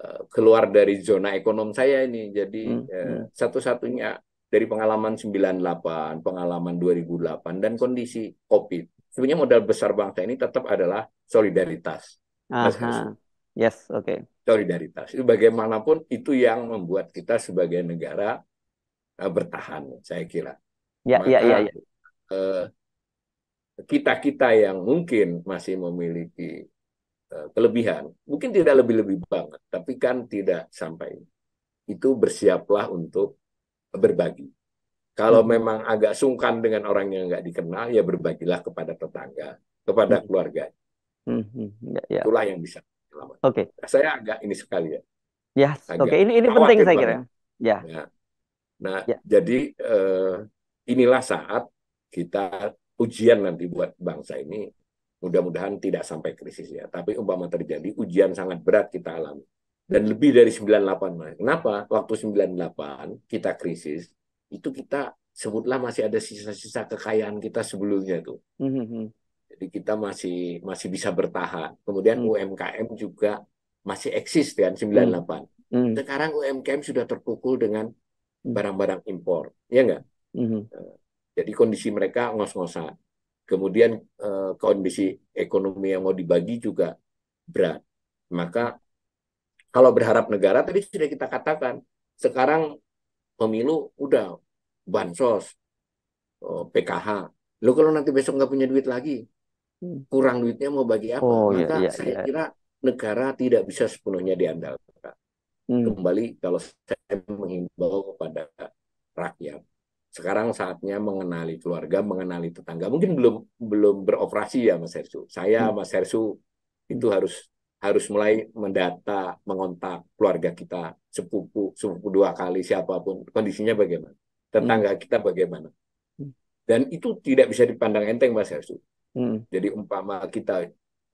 eh, keluar dari zona ekonom saya ini. Jadi hmm. uh, satu-satunya dari pengalaman 98, pengalaman 2008 dan kondisi Covid. Sebenarnya modal besar bangsa ini tetap adalah solidaritas. Aha. Yes, oke. Okay. Solidaritas. Itu bagaimanapun itu yang membuat kita sebagai negara uh, bertahan, saya kira. Ya, ya Maka, ya, ya, ya. Uh, kita-kita yang mungkin masih memiliki eh, kelebihan, mungkin tidak lebih-lebih banget, tapi kan tidak sampai itu bersiaplah untuk berbagi. Kalau hmm. memang agak sungkan dengan orang yang nggak dikenal, ya berbagilah kepada tetangga, kepada hmm. keluarga. Hmm. hmm ya, ya. Itulah yang bisa. Oke. Okay. Nah, saya agak ini sekali ya. Ya. Yes. Oke. Okay. Ini ini penting saya kira. Ya. ya. Nah, ya. jadi eh, inilah saat kita ujian nanti buat bangsa ini. Mudah-mudahan tidak sampai krisis ya. Tapi umpama terjadi ujian sangat berat kita alami dan lebih dari 98. Kenapa? Waktu 98 kita krisis, itu kita sebutlah masih ada sisa-sisa kekayaan kita sebelumnya tuh. Mm -hmm. Jadi kita masih masih bisa bertahan. Kemudian mm. UMKM juga masih eksis dengan 98. Mm. Sekarang UMKM sudah terpukul dengan hmm. barang-barang impor, ya enggak? Mm-hmm. Hmm. Eh, jadi kondisi mereka ngos-ngosan. Kemudian eh, kondisi ekonomi yang mau dibagi juga berat. Maka kalau berharap negara tadi sudah kita katakan, sekarang pemilu udah bansos, eh, PKH. Lo kalau nanti besok nggak punya duit lagi, hmm. kurang duitnya mau bagi apa? Oh, iya, Maka iya, iya, saya iya. kira negara tidak bisa sepenuhnya diandalkan. Hmm. Kembali kalau saya menghimbau kepada rakyat, sekarang saatnya mengenali keluarga, mengenali tetangga. Mungkin belum belum beroperasi ya Mas Hersu. Saya hmm. Mas Hersu itu harus harus mulai mendata, mengontak keluarga kita, sepupu, sepupu dua kali, siapapun, kondisinya bagaimana, tetangga hmm. kita bagaimana. Hmm. Dan itu tidak bisa dipandang enteng, Mas Hersu. Hmm. Jadi umpama kita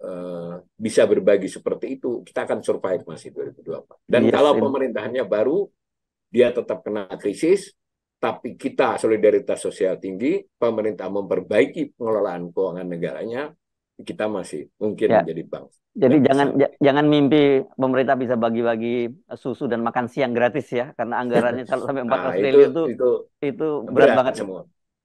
uh, bisa berbagi seperti itu, kita akan survive masih 2024. Dan yes, iya kalau pemerintahannya baru, dia tetap kena krisis, tapi kita solidaritas sosial tinggi, pemerintah memperbaiki pengelolaan keuangan negaranya, kita masih mungkin ya. menjadi bank. Jadi dan jangan j- jangan mimpi pemerintah bisa bagi-bagi susu dan makan siang gratis ya karena anggarannya kalau sampai 400 nah, triliun itu itu, itu berat, berat banget semua.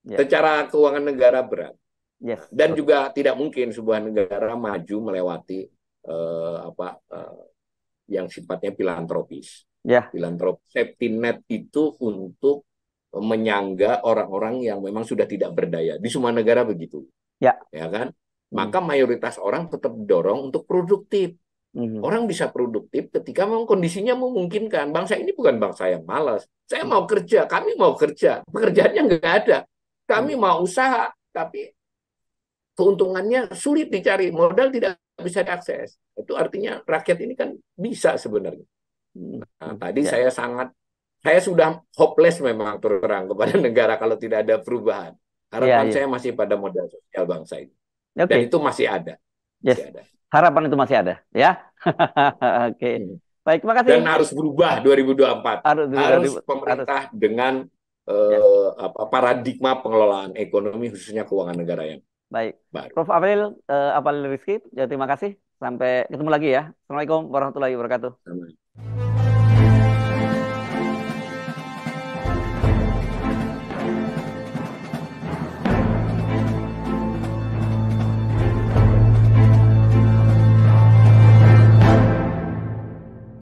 Ya. Secara keuangan negara berat. Yes. Dan okay. juga tidak mungkin sebuah negara maju melewati uh, apa uh, yang sifatnya filantropis. Ya. Filantropis safety net itu untuk menyangga orang-orang yang memang sudah tidak berdaya. Di semua negara begitu. Ya. Ya kan? maka hmm. mayoritas orang tetap dorong untuk produktif. Hmm. Orang bisa produktif ketika memang kondisinya memungkinkan. Bangsa ini bukan bangsa yang malas. Saya hmm. mau kerja, kami mau kerja. Pekerjaannya nggak ada. Kami mau usaha, tapi keuntungannya sulit dicari. Modal tidak bisa diakses. Itu artinya rakyat ini kan bisa sebenarnya. Nah, tadi ya. saya sangat, saya sudah hopeless memang terang kepada negara kalau tidak ada perubahan. Harapan ya, ya. saya masih pada modal sosial bangsa ini. Okay. Dan itu masih ada. Yes. Masih ada. Harapan itu masih ada, ya. Oke. okay. Hmm. Baik, terima kasih. Dan harus berubah 2024. Harus, harus pemerintah harus. dengan uh, yes. apa, paradigma pengelolaan ekonomi khususnya keuangan negara yang Baik. Baru. Prof. April, uh, April Rizky, ya, terima kasih. Sampai ketemu lagi ya. Assalamualaikum warahmatullahi wabarakatuh. Assalamualaikum.